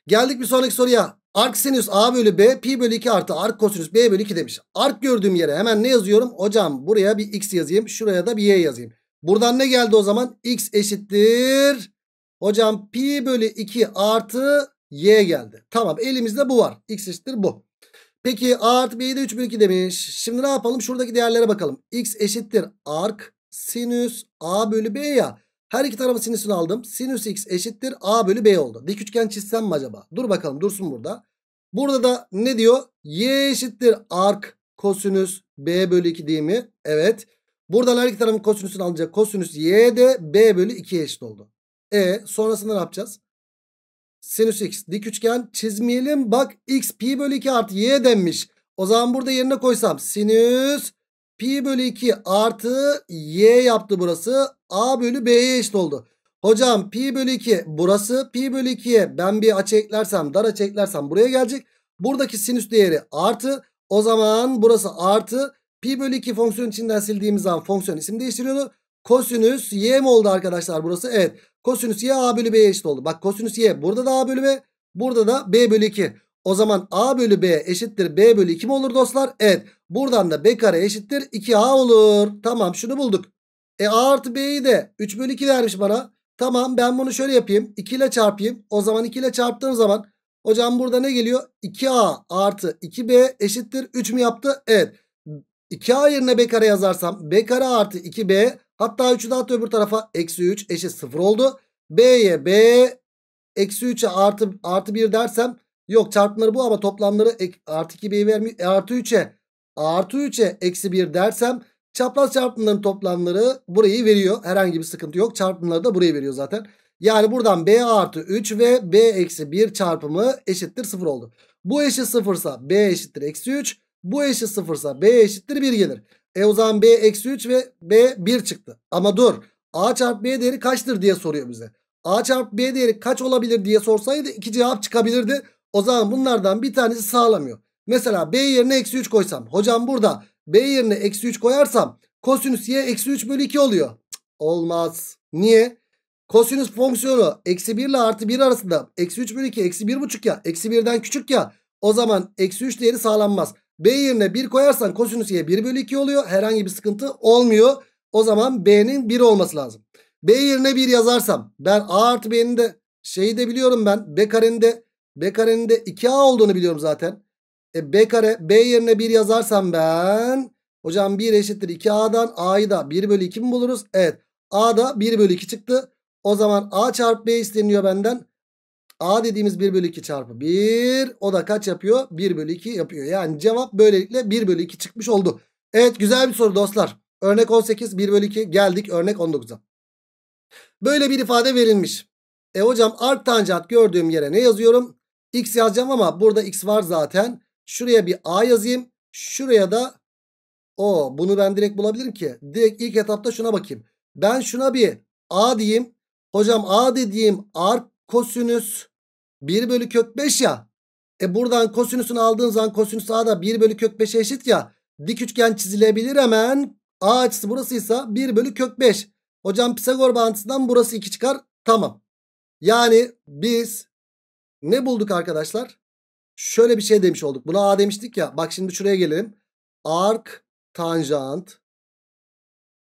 Geldik bir sonraki soruya. Ark sinüs A bölü B pi bölü 2 artı ark kosinüs B bölü 2 demiş. Ark gördüğüm yere hemen ne yazıyorum? Hocam buraya bir x yazayım. Şuraya da bir y yazayım. Buradan ne geldi o zaman? x eşittir. Hocam pi bölü 2 artı y geldi. Tamam elimizde bu var. x eşittir bu. Peki a artı b'yi de 3 bölü 2 demiş. Şimdi ne yapalım? Şuradaki değerlere bakalım. x eşittir ark sinüs a bölü b ya. Her iki tarafın sinüsünü aldım. Sinüs x eşittir a bölü b oldu. Dik üçgen çizsem mi acaba? Dur bakalım dursun burada. Burada da ne diyor? Y eşittir ark kosinüs b bölü 2 değil mi? Evet. Buradan her iki tarafın kosinüsünü alınca kosinüs y de b bölü 2'ye eşit oldu. E sonrasında ne yapacağız? Sinüs x dik üçgen çizmeyelim. Bak x pi bölü 2 artı y denmiş. O zaman burada yerine koysam sinüs pi bölü 2 artı y yaptı burası. A bölü b'ye eşit oldu. Hocam pi bölü 2 burası. Pi bölü 2'ye ben bir açı eklersem dar açı eklersem buraya gelecek. Buradaki sinüs değeri artı. O zaman burası artı. Pi bölü 2 fonksiyon içinden sildiğimiz zaman fonksiyon isim değiştiriyordu. Kosinüs y mi oldu arkadaşlar burası? Evet. Kosinüs y a bölü b'ye eşit oldu. Bak kosinüs y burada da a bölü b. Burada da b bölü 2. O zaman a bölü b eşittir b bölü 2 mi olur dostlar? Evet. Buradan da b kare eşittir 2a olur. Tamam şunu bulduk. E a artı b'yi de 3 bölü 2 vermiş bana. Tamam ben bunu şöyle yapayım. 2 ile çarpayım. O zaman 2 ile çarptığım zaman hocam burada ne geliyor? 2a artı 2b eşittir 3 mü yaptı? Evet. 2a yerine b kare yazarsam b kare artı 2b hatta 3'ü de at öbür tarafa eksi 3 eşit 0 oldu. b'ye b eksi 3'e artı, artı 1 dersem yok çarpımları bu ama toplamları artı 2b'yi vermiyor. E, artı 3'e artı 3'e eksi 1 dersem çapraz çarpımların toplamları burayı veriyor. Herhangi bir sıkıntı yok. Çarpımları da burayı veriyor zaten. Yani buradan b artı 3 ve b eksi 1 çarpımı eşittir 0 oldu. Bu eşit 0 ise b eşittir eksi 3. Bu eşit 0 ise b eşittir 1 gelir. E o zaman b eksi 3 ve b 1 çıktı. Ama dur a çarpı b değeri kaçtır diye soruyor bize. a çarpı b değeri kaç olabilir diye sorsaydı iki cevap çıkabilirdi. O zaman bunlardan bir tanesi sağlamıyor. Mesela B yerine eksi 3 koysam. Hocam burada B yerine eksi 3 koyarsam kosinüs y eksi 3 bölü 2 oluyor. Cık, olmaz. Niye? Kosinüs fonksiyonu eksi 1 ile artı 1 arasında eksi 3 bölü 2 eksi 1 buçuk ya. Eksi 1'den küçük ya. O zaman eksi 3 değeri sağlanmaz. B yerine 1 koyarsan kosinüs y 1 bölü 2 oluyor. Herhangi bir sıkıntı olmuyor. O zaman B'nin 1 olması lazım. B yerine 1 yazarsam ben A artı B'nin de şeyi de biliyorum ben. B karenin de B karenin de 2A olduğunu biliyorum zaten. E B kare B yerine 1 yazarsam ben hocam 1 eşittir 2A'dan A'yı da 1 bölü 2 mi buluruz? Evet A'da 1 bölü 2 çıktı. O zaman A çarpı B isteniyor benden. A dediğimiz 1 bölü 2 çarpı 1 o da kaç yapıyor? 1 bölü 2 yapıyor. Yani cevap böylelikle 1 bölü 2 çıkmış oldu. Evet güzel bir soru dostlar. Örnek 18 1 bölü 2 geldik örnek 19'a. Böyle bir ifade verilmiş. E hocam art tanjant gördüğüm yere ne yazıyorum? X yazacağım ama burada X var zaten. Şuraya bir A yazayım. Şuraya da o bunu ben direkt bulabilirim ki. Direkt ilk etapta şuna bakayım. Ben şuna bir A diyeyim. Hocam A dediğim arp kosinüs 1 bölü kök 5 ya. E buradan kosinüsünü aldığın zaman kosinüs A da 1 bölü kök 5'e eşit ya. Dik üçgen çizilebilir hemen. A açısı burasıysa 1 bölü kök 5. Hocam Pisagor bağıntısından burası 2 çıkar. Tamam. Yani biz ne bulduk arkadaşlar? Şöyle bir şey demiş olduk. Buna A demiştik ya. Bak şimdi şuraya gelelim. Ark tanjant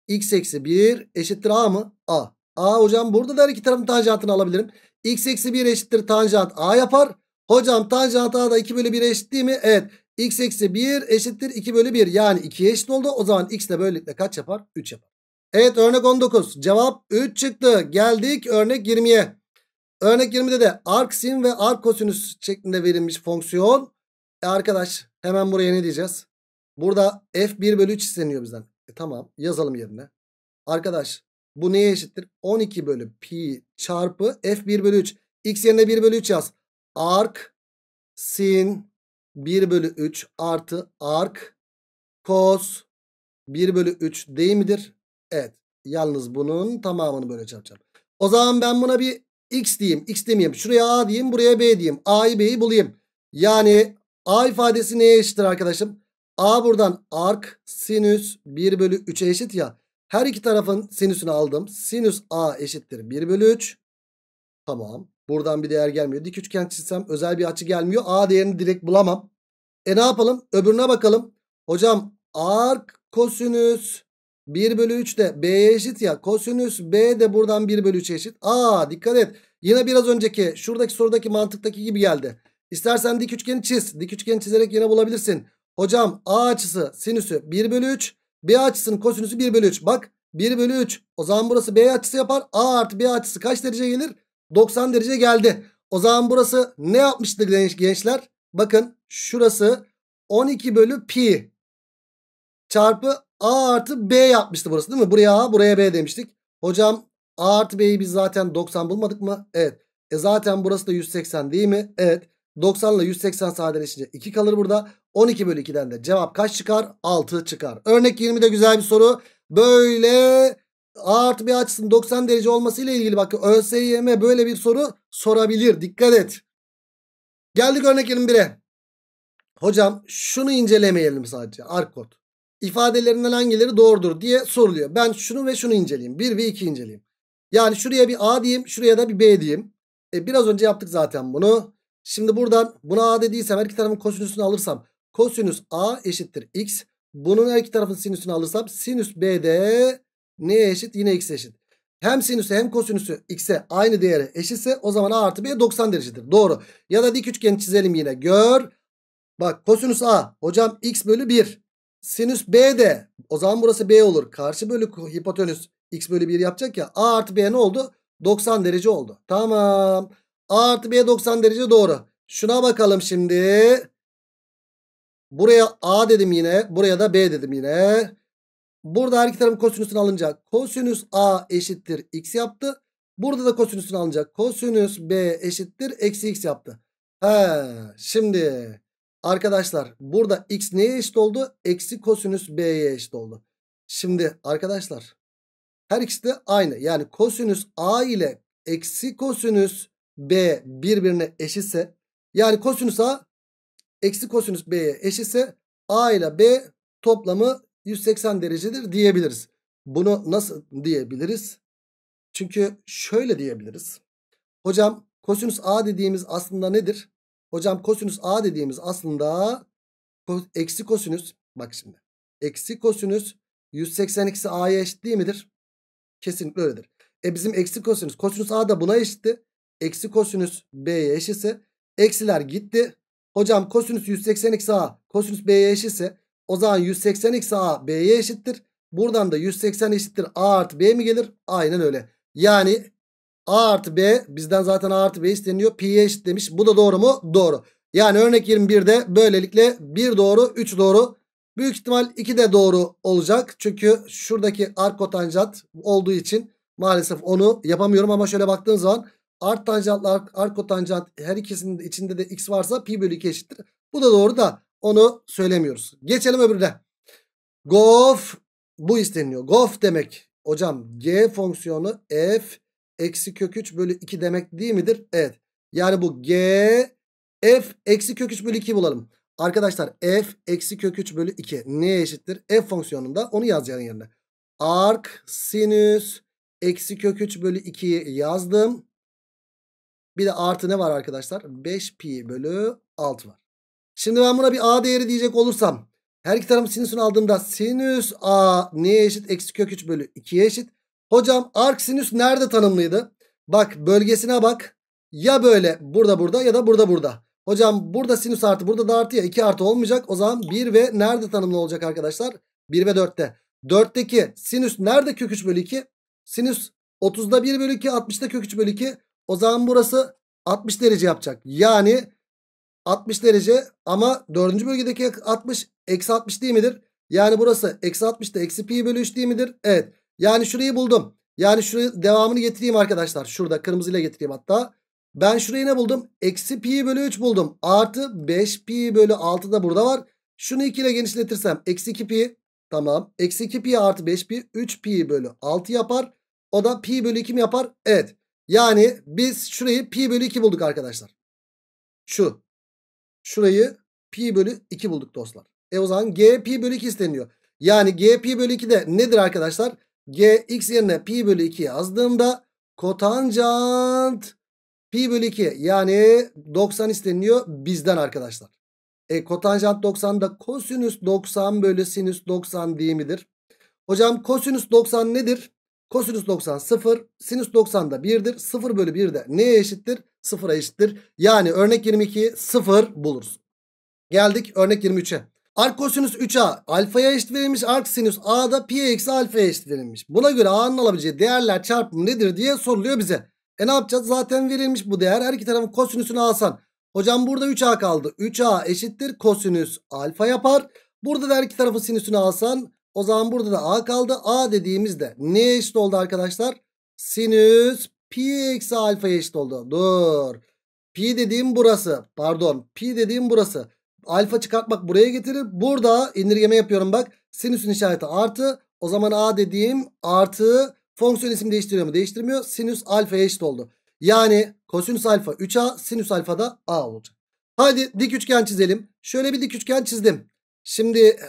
x eksi 1 eşittir A mı? A. A hocam burada da her iki tarafın tanjantını alabilirim. x eksi 1 eşittir tanjant A yapar. Hocam tanjant A da 2 bölü 1 eşit değil mi? Evet. x eksi 1 eşittir 2 bölü 1. Yani 2 eşit oldu. O zaman x de böylelikle kaç yapar? 3 yapar. Evet örnek 19. Cevap 3 çıktı. Geldik örnek 20'ye. Örnek 20'de de arc ve arc şeklinde verilmiş fonksiyon. E arkadaş hemen buraya ne diyeceğiz? Burada f1 bölü 3 isteniyor bizden. E tamam yazalım yerine. Arkadaş bu neye eşittir? 12 bölü pi çarpı f1 bölü 3. X yerine 1 bölü 3 yaz. Arc sin 1 bölü 3 artı arc cos 1 bölü 3 değil midir? Evet. Yalnız bunun tamamını böyle çarpacağım. O zaman ben buna bir X diyeyim. X demeyeyim. Şuraya A diyeyim. Buraya B diyeyim. A'yı B'yi bulayım. Yani A ifadesi neye eşittir arkadaşım? A buradan ark sinüs 1 bölü 3'e eşit ya. Her iki tarafın sinüsünü aldım. Sinüs A eşittir 1 bölü 3. Tamam. Buradan bir değer gelmiyor. Dik üçgen çizsem özel bir açı gelmiyor. A değerini direkt bulamam. E ne yapalım? Öbürüne bakalım. Hocam ark kosinüs 1 bölü 3 de B'ye eşit ya. Kosinüs B de buradan 1 bölü 3 eşit. Aa dikkat et. Yine biraz önceki şuradaki sorudaki mantıktaki gibi geldi. İstersen dik üçgeni çiz. Dik üçgeni çizerek yine bulabilirsin. Hocam A açısı sinüsü 1 bölü 3. B açısının kosinüsü 1 bölü 3. Bak 1 bölü 3. O zaman burası B açısı yapar. A artı B açısı kaç derece gelir? 90 derece geldi. O zaman burası ne yapmıştı genç, gençler? Bakın şurası 12 bölü pi çarpı A artı B yapmıştı burası değil mi? Buraya A buraya B demiştik. Hocam A artı B'yi biz zaten 90 bulmadık mı? Evet. E zaten burası da 180 değil mi? Evet. 90 ile 180 sadeleşince 2 kalır burada. 12 bölü 2'den de cevap kaç çıkar? 6 çıkar. Örnek 20'de güzel bir soru. Böyle A artı B açısının 90 derece olması ile ilgili bak ÖSYM böyle bir soru sorabilir. Dikkat et. Geldik örnek 21'e. Hocam şunu incelemeyelim sadece. Arkot ifadelerinden hangileri doğrudur diye soruluyor. Ben şunu ve şunu inceleyeyim. 1 ve 2 inceleyeyim. Yani şuraya bir A diyeyim. Şuraya da bir B diyeyim. E, biraz önce yaptık zaten bunu. Şimdi buradan buna A dediysem her iki tarafın kosinüsünü alırsam kosinüs A eşittir X. Bunun her iki tarafın sinüsünü alırsam sinüs B de neye eşit? Yine X eşit. Hem sinüsü hem kosinüsü X'e aynı değere eşitse o zaman A artı B 90 derecedir. Doğru. Ya da dik üçgen çizelim yine. Gör. Bak kosinüs A. Hocam X bölü 1 sinüs B de o zaman burası B olur. Karşı bölü hipotenüs x bölü 1 yapacak ya. A artı B ne oldu? 90 derece oldu. Tamam. A artı B 90 derece doğru. Şuna bakalım şimdi. Buraya A dedim yine. Buraya da B dedim yine. Burada her iki tarafın kosinüsünü alınca kosinüs A eşittir x yaptı. Burada da kosinüsünü alınca kosinüs B eşittir eksi x yaptı. He, şimdi Arkadaşlar burada x neye eşit oldu? Eksi kosinüs b'ye eşit oldu. Şimdi arkadaşlar her ikisi de aynı. Yani kosinüs a ile eksi kosinüs b birbirine eşitse yani kosinüs a eksi kosinüs b'ye eşitse a ile b toplamı 180 derecedir diyebiliriz. Bunu nasıl diyebiliriz? Çünkü şöyle diyebiliriz. Hocam kosinüs a dediğimiz aslında nedir? Hocam kosinüs A dediğimiz aslında eksi kosinüs. Bak şimdi. Eksi kosinüs 182'si A'ya eşit değil midir? Kesinlikle öyledir. E bizim eksi kosinüs. Kosinüs A da buna eşitti. Eksi kosinüs B'ye eşitse. Eksiler gitti. Hocam kosinüs 180 eksi A kosinüs B'ye eşitse. O zaman 180 eksi A B'ye eşittir. Buradan da 180 eşittir A artı B mi gelir? Aynen öyle. Yani A artı B bizden zaten A artı B isteniyor. P'ye eşit demiş. Bu da doğru mu? Doğru. Yani örnek 21'de böylelikle 1 doğru 3 doğru. Büyük ihtimal 2 de doğru olacak. Çünkü şuradaki arc kotanjant olduğu için maalesef onu yapamıyorum. Ama şöyle baktığınız zaman art tanjantla arc, kotanjant her ikisinin içinde de x varsa pi bölü 2 eşittir. Bu da doğru da onu söylemiyoruz. Geçelim öbürüne. Gof bu isteniyor. Gof demek. Hocam g fonksiyonu f eksi kök 3 bölü 2 demek değil midir? Evet. Yani bu G F eksi kök 3 bölü 2 bulalım. Arkadaşlar F eksi kök 3 bölü 2 neye eşittir? F fonksiyonunda onu yazacağın yerine. Ark sinüs eksi kök 3 bölü 2'yi yazdım. Bir de artı ne var arkadaşlar? 5 pi bölü 6 var. Şimdi ben buna bir a değeri diyecek olursam her iki tarafın sinüsünü aldığımda sinüs a neye eşit? Eksi kök 3 bölü 2'ye eşit. Hocam arc sinüs nerede tanımlıydı? Bak bölgesine bak. Ya böyle burada burada ya da burada burada. Hocam burada sinüs artı burada da artı ya 2 artı olmayacak. O zaman 1 ve nerede tanımlı olacak arkadaşlar? 1 ve 4'te. 4'teki sinüs nerede kök 3 bölü 2? Sinüs 30'da 1 bölü 2 60'da kök 3 bölü 2. O zaman burası 60 derece yapacak. Yani 60 derece ama 4. bölgedeki 60 eksi 60 değil midir? Yani burası eksi 60'da eksi pi bölü 3 değil midir? Evet. Yani şurayı buldum. Yani şurayı devamını getireyim arkadaşlar. Şurada kırmızıyla getireyim hatta. Ben şurayı ne buldum? Eksi pi bölü 3 buldum. Artı 5 pi bölü 6 da burada var. Şunu 2 ile genişletirsem. Eksi 2 pi. Tamam. Eksi 2 pi artı 5 pi. 3 pi bölü 6 yapar. O da pi bölü 2 mi yapar? Evet. Yani biz şurayı pi bölü 2 bulduk arkadaşlar. Şu. Şurayı pi bölü 2 bulduk dostlar. E o zaman g pi bölü 2 isteniyor. Yani g pi bölü 2 de nedir arkadaşlar? G x yerine pi bölü 2 yazdığımda kotanjant pi bölü 2 yani 90 isteniyor bizden arkadaşlar. E kotanjant 90'da kosinüs 90 bölü sinüs 90 değil midir? Hocam kosinüs 90 nedir? Kosinüs 90 0. Sinüs 90 da 1'dir. 0 bölü 1 de neye eşittir? 0'a eşittir. Yani örnek 22 0 buluruz. Geldik örnek 23'e. Arc kosinüs 3A alfaya eşit verilmiş. Arc sinüs A da pi eksi alfaya eşit verilmiş. Buna göre A'nın alabileceği değerler çarpımı nedir diye soruluyor bize. E ne yapacağız? Zaten verilmiş bu değer. Her iki tarafın kosinüsünü alsan. Hocam burada 3A kaldı. 3A eşittir. Kosinüs alfa yapar. Burada da her iki tarafın sinüsünü alsan. O zaman burada da A kaldı. A dediğimizde neye eşit oldu arkadaşlar? Sinüs pi eksi alfaya eşit oldu. Dur. Pi dediğim burası. Pardon. Pi dediğim burası. Alfa çıkartmak buraya getirir. Burada indirgeme yapıyorum bak. Sinüsün işareti artı. O zaman A dediğim artı fonksiyon isim değiştiriyor mu? Değiştirmiyor. Sinüs alfa eşit oldu. Yani kosinüs alfa 3A sinüs alfa da A olacak. Hadi dik üçgen çizelim. Şöyle bir dik üçgen çizdim. Şimdi e,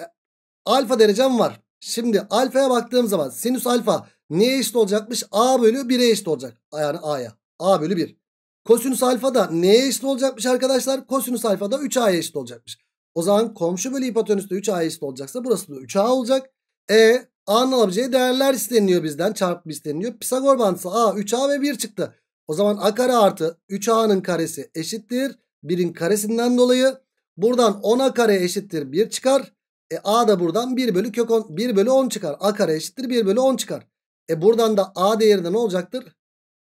alfa derecem var. Şimdi alfaya baktığım zaman sinüs alfa neye eşit olacakmış? A bölü 1'e eşit olacak. Yani A'ya. A bölü 1. Kosinüs alfa da neye eşit olacakmış arkadaşlar? Kosinüs alfa da 3A'ya eşit olacakmış. O zaman komşu bölü hipotenüs de 3A'ya eşit olacaksa burası da 3A olacak. E A'nın alabileceği değerler isteniliyor bizden. Çarpımı isteniliyor. Pisagor bantısı A 3A ve 1 çıktı. O zaman A kare artı 3A'nın karesi eşittir. 1'in karesinden dolayı buradan 10A kare eşittir 1 çıkar. E A da buradan 1 bölü, kök 10, 1 bölü 10 çıkar. A kare eşittir 1 bölü 10 çıkar. E buradan da A değeri de ne olacaktır?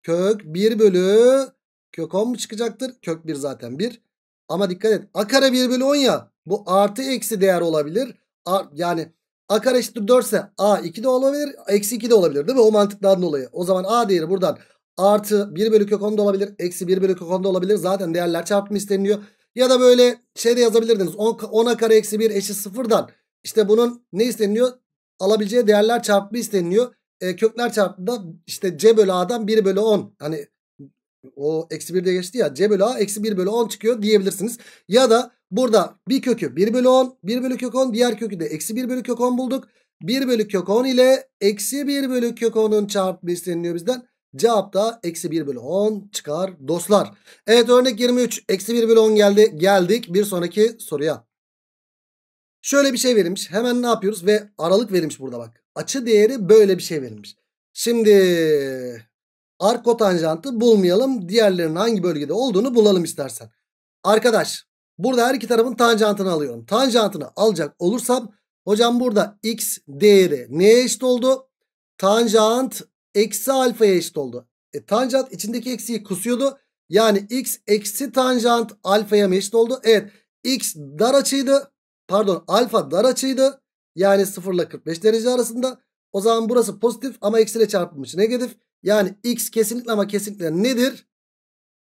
Kök 1 bölü Kök 10 mu çıkacaktır? Kök 1 zaten 1. Ama dikkat et. A kare 1 bölü 10 ya. Bu artı eksi değer olabilir. A, yani A kare eşittir 4 ise A 2 de olabilir. Eksi 2 de olabilir değil mi? O mantıklardan dolayı. O zaman A değeri buradan artı 1 bölü kök 10 da olabilir. Eksi 1 bölü kök 10 da olabilir. Zaten değerler çarpımı isteniliyor. Ya da böyle şey de yazabilirdiniz. 10, 10'a kare eksi 1 eşit sıfırdan. İşte bunun ne isteniliyor? Alabileceği değerler çarpımı isteniliyor. E, kökler çarpımı da işte C bölü A'dan 1 bölü 10. Hani o eksi 1 diye geçti ya. C bölü A eksi 1 bölü 10 çıkıyor diyebilirsiniz. Ya da burada bir kökü 1 bölü 10. 1 bölü kök 10. Diğer kökü de eksi 1 bölü kök 10 bulduk. 1 bölü kök 10 ile eksi 1 bölü kök 10'un çarpımı isteniliyor bizden. Cevap da eksi 1 bölü 10 çıkar dostlar. Evet örnek 23. Eksi 1 bölü 10 geldi. Geldik bir sonraki soruya. Şöyle bir şey verilmiş. Hemen ne yapıyoruz? Ve aralık verilmiş burada bak. Açı değeri böyle bir şey verilmiş. Şimdi Arkotanjantı bulmayalım. Diğerlerinin hangi bölgede olduğunu bulalım istersen. Arkadaş burada her iki tarafın tanjantını alıyorum. Tanjantını alacak olursam hocam burada x değeri neye eşit oldu? Tanjant eksi alfaya eşit oldu. E, tanjant içindeki eksiyi kusuyordu. Yani x eksi tanjant alfaya mı eşit oldu? Evet x dar açıydı. Pardon alfa dar açıydı. Yani 0 ile 45 derece arasında. O zaman burası pozitif ama eksiyle çarpılmış negatif. Yani x kesinlikle ama kesinlikle nedir?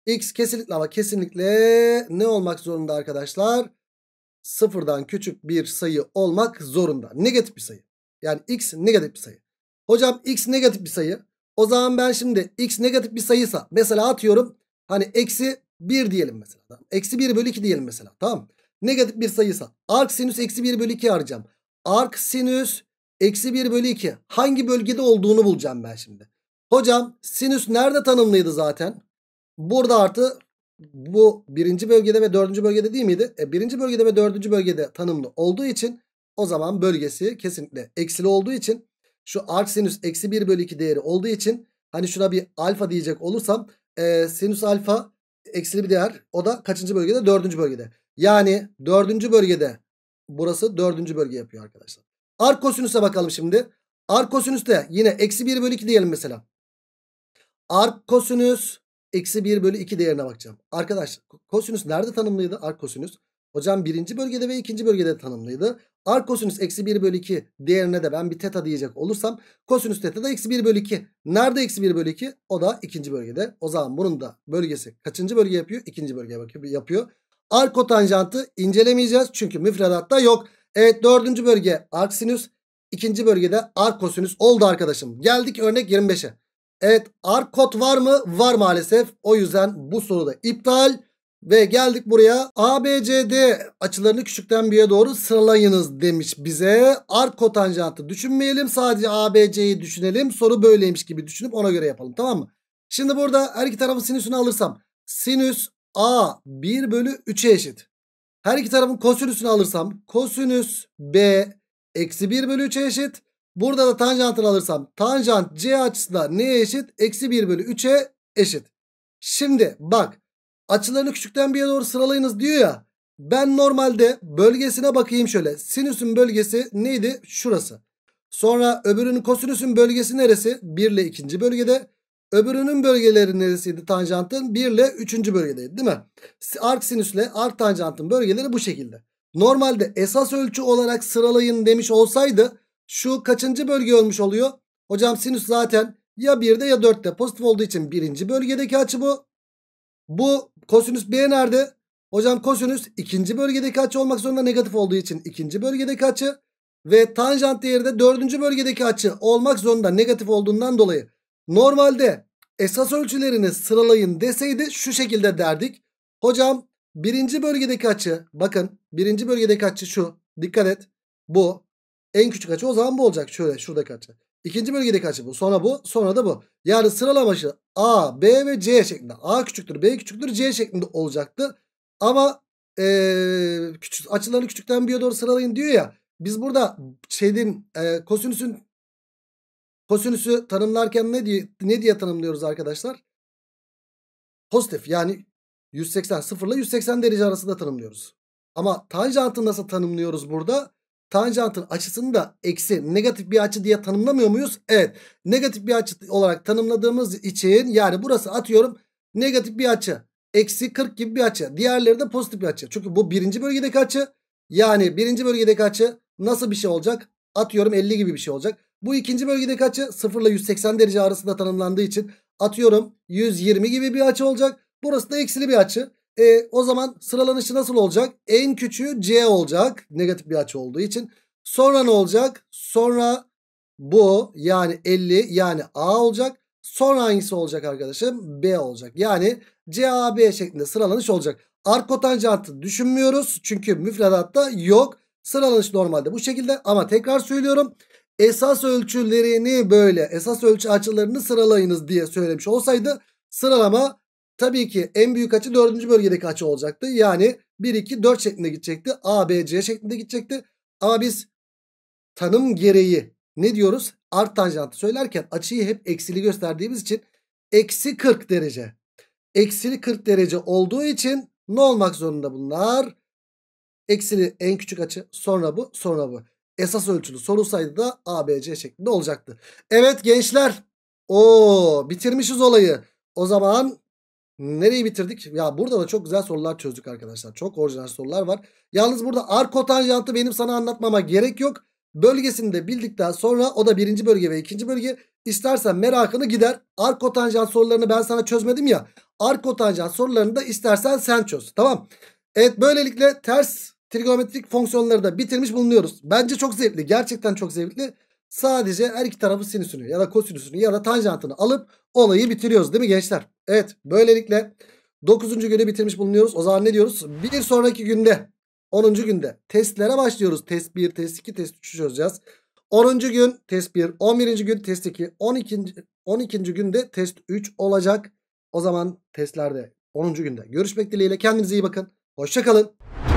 x kesinlikle ama kesinlikle ne olmak zorunda arkadaşlar? Sıfırdan küçük bir sayı olmak zorunda. Negatif bir sayı. Yani x negatif bir sayı. Hocam x negatif bir sayı. O zaman ben şimdi x negatif bir sayıysa mesela atıyorum hani eksi 1 diyelim mesela. Eksi 1 bölü 2 diyelim mesela. Tamam Negatif bir sayıysa arc sinüs eksi 1 bölü 2 arayacağım. Arc sinüs eksi 1 bölü 2 hangi bölgede olduğunu bulacağım ben şimdi. Hocam sinüs nerede tanımlıydı zaten? Burada artı bu birinci bölgede ve dördüncü bölgede değil miydi? E, birinci bölgede ve dördüncü bölgede tanımlı olduğu için o zaman bölgesi kesinlikle eksili olduğu için şu arc sinüs eksi 1 bölü 2 değeri olduğu için hani şuna bir alfa diyecek olursam e, sinüs alfa eksili bir değer o da kaçıncı bölgede? Dördüncü bölgede. Yani dördüncü bölgede burası dördüncü bölge yapıyor arkadaşlar. Arc bakalım şimdi. Arc de yine eksi 1 bölü 2 diyelim mesela. Ark kosinüs eksi 1 bölü 2 değerine bakacağım. Arkadaşlar kosinüs nerede tanımlıydı? Ark kosinüs. Hocam birinci bölgede ve ikinci bölgede tanımlıydı. Ark kosinüs eksi 1 bölü 2 değerine de ben bir teta diyecek olursam kosinüs teta da eksi 1 bölü 2. Nerede eksi 1 bölü 2? O da ikinci bölgede. O zaman bunun da bölgesi kaçıncı bölge yapıyor? İkinci bölgeye bakıyor, yapıyor. Ark kotanjantı incelemeyeceğiz çünkü müfredatta yok. Evet dördüncü bölge ark sinüs. ikinci bölgede ark kosinüs oldu arkadaşım. Geldik örnek 25'e. Evet ark kod var mı? Var maalesef. O yüzden bu soruda iptal. Ve geldik buraya. ABCD açılarını küçükten büyüğe doğru sıralayınız demiş bize. Ark kotanjantı düşünmeyelim. Sadece ABC'yi düşünelim. Soru böyleymiş gibi düşünüp ona göre yapalım. Tamam mı? Şimdi burada her iki tarafın sinüsünü alırsam. Sinüs A 1 bölü 3'e eşit. Her iki tarafın kosinüsünü alırsam. Kosinüs B eksi 1 bölü 3'e eşit. Burada da tanjantını alırsam tanjant C açısına neye eşit? Eksi 1 bölü 3'e eşit. Şimdi bak açılarını küçükten bir yere doğru sıralayınız diyor ya. Ben normalde bölgesine bakayım şöyle. Sinüsün bölgesi neydi? Şurası. Sonra öbürünün kosinüsün bölgesi neresi? 1 ile 2. bölgede. Öbürünün bölgeleri neresiydi tanjantın? 1 ile 3. bölgedeydi değil mi? Ark sinüsle ark tanjantın bölgeleri bu şekilde. Normalde esas ölçü olarak sıralayın demiş olsaydı şu kaçıncı bölge olmuş oluyor? Hocam sinüs zaten ya 1'de ya 4'te pozitif olduğu için birinci bölgedeki açı bu. Bu kosinüs B nerede? Hocam kosinüs ikinci bölgedeki açı olmak zorunda negatif olduğu için ikinci bölgedeki açı ve tanjant değeri de dördüncü bölgedeki açı olmak zorunda negatif olduğundan dolayı normalde esas ölçülerini sıralayın deseydi şu şekilde derdik. Hocam birinci bölgedeki açı bakın birinci bölgedeki açı şu dikkat et bu en küçük açı o zaman bu olacak. Şöyle şuradaki açı. İkinci bölgedeki açı bu. Sonra bu. Sonra da bu. Yani sıralama sıralaması A, B ve C şeklinde. A küçüktür, B küçüktür, C şeklinde olacaktı. Ama ee, küçük, açılarını küçükten büyüğe doğru sıralayın diyor ya. Biz burada şeyin e, kosinüsün kosinüsü tanımlarken ne diye, ne diye tanımlıyoruz arkadaşlar? Pozitif yani 180 sıfırla 180 derece arasında tanımlıyoruz. Ama tanjantı nasıl tanımlıyoruz burada? Tanjantın açısını da eksi negatif bir açı diye tanımlamıyor muyuz? Evet. Negatif bir açı olarak tanımladığımız için yani burası atıyorum negatif bir açı. Eksi 40 gibi bir açı. Diğerleri de pozitif bir açı. Çünkü bu birinci bölgedeki açı. Yani birinci bölgedeki açı nasıl bir şey olacak? Atıyorum 50 gibi bir şey olacak. Bu ikinci bölgedeki açı 0 ile 180 derece arasında tanımlandığı için atıyorum 120 gibi bir açı olacak. Burası da eksili bir açı. E, o zaman sıralanışı nasıl olacak? En küçüğü C olacak. Negatif bir açı olduğu için. Sonra ne olacak? Sonra bu yani 50 yani A olacak. Sonra hangisi olacak arkadaşım? B olacak. Yani CAB şeklinde sıralanış olacak. Ark kotanjantı düşünmüyoruz. Çünkü müfredatta yok. Sıralanış normalde bu şekilde ama tekrar söylüyorum. Esas ölçülerini böyle esas ölçü açılarını sıralayınız diye söylemiş olsaydı sıralama Tabii ki en büyük açı dördüncü bölgedeki açı olacaktı. Yani 1, 2, 4 şeklinde gidecekti. A, B, C şeklinde gidecekti. Ama biz tanım gereği ne diyoruz? Art tanjantı söylerken açıyı hep eksili gösterdiğimiz için eksi 40 derece. Eksili 40 derece olduğu için ne olmak zorunda bunlar? Eksili en küçük açı sonra bu sonra bu. Esas ölçülü sorulsaydı da C şeklinde olacaktı. Evet gençler. o bitirmişiz olayı. O zaman Nereyi bitirdik? Ya burada da çok güzel sorular çözdük arkadaşlar. Çok orijinal sorular var. Yalnız burada arkotanjantı benim sana anlatmama gerek yok. Bölgesini de bildikten sonra o da birinci bölge ve ikinci bölge. İstersen merakını gider. Arkotanjant sorularını ben sana çözmedim ya. Arkotanjant sorularını da istersen sen çöz. Tamam. Evet böylelikle ters trigonometrik fonksiyonları da bitirmiş bulunuyoruz. Bence çok zevkli. Gerçekten çok zevkli. Sadece her iki tarafı sinüsünü ya da kosinüsünü ya da tanjantını alıp olayı bitiriyoruz değil mi gençler? Evet böylelikle 9. günü bitirmiş bulunuyoruz. O zaman ne diyoruz? Bir sonraki günde 10. günde testlere başlıyoruz. Test 1, test 2, test 3'ü çözeceğiz. 10. gün test 1, 11. gün test 2, 12. 12. günde test 3 olacak. O zaman testlerde 10. günde görüşmek dileğiyle kendinize iyi bakın. Hoşçakalın.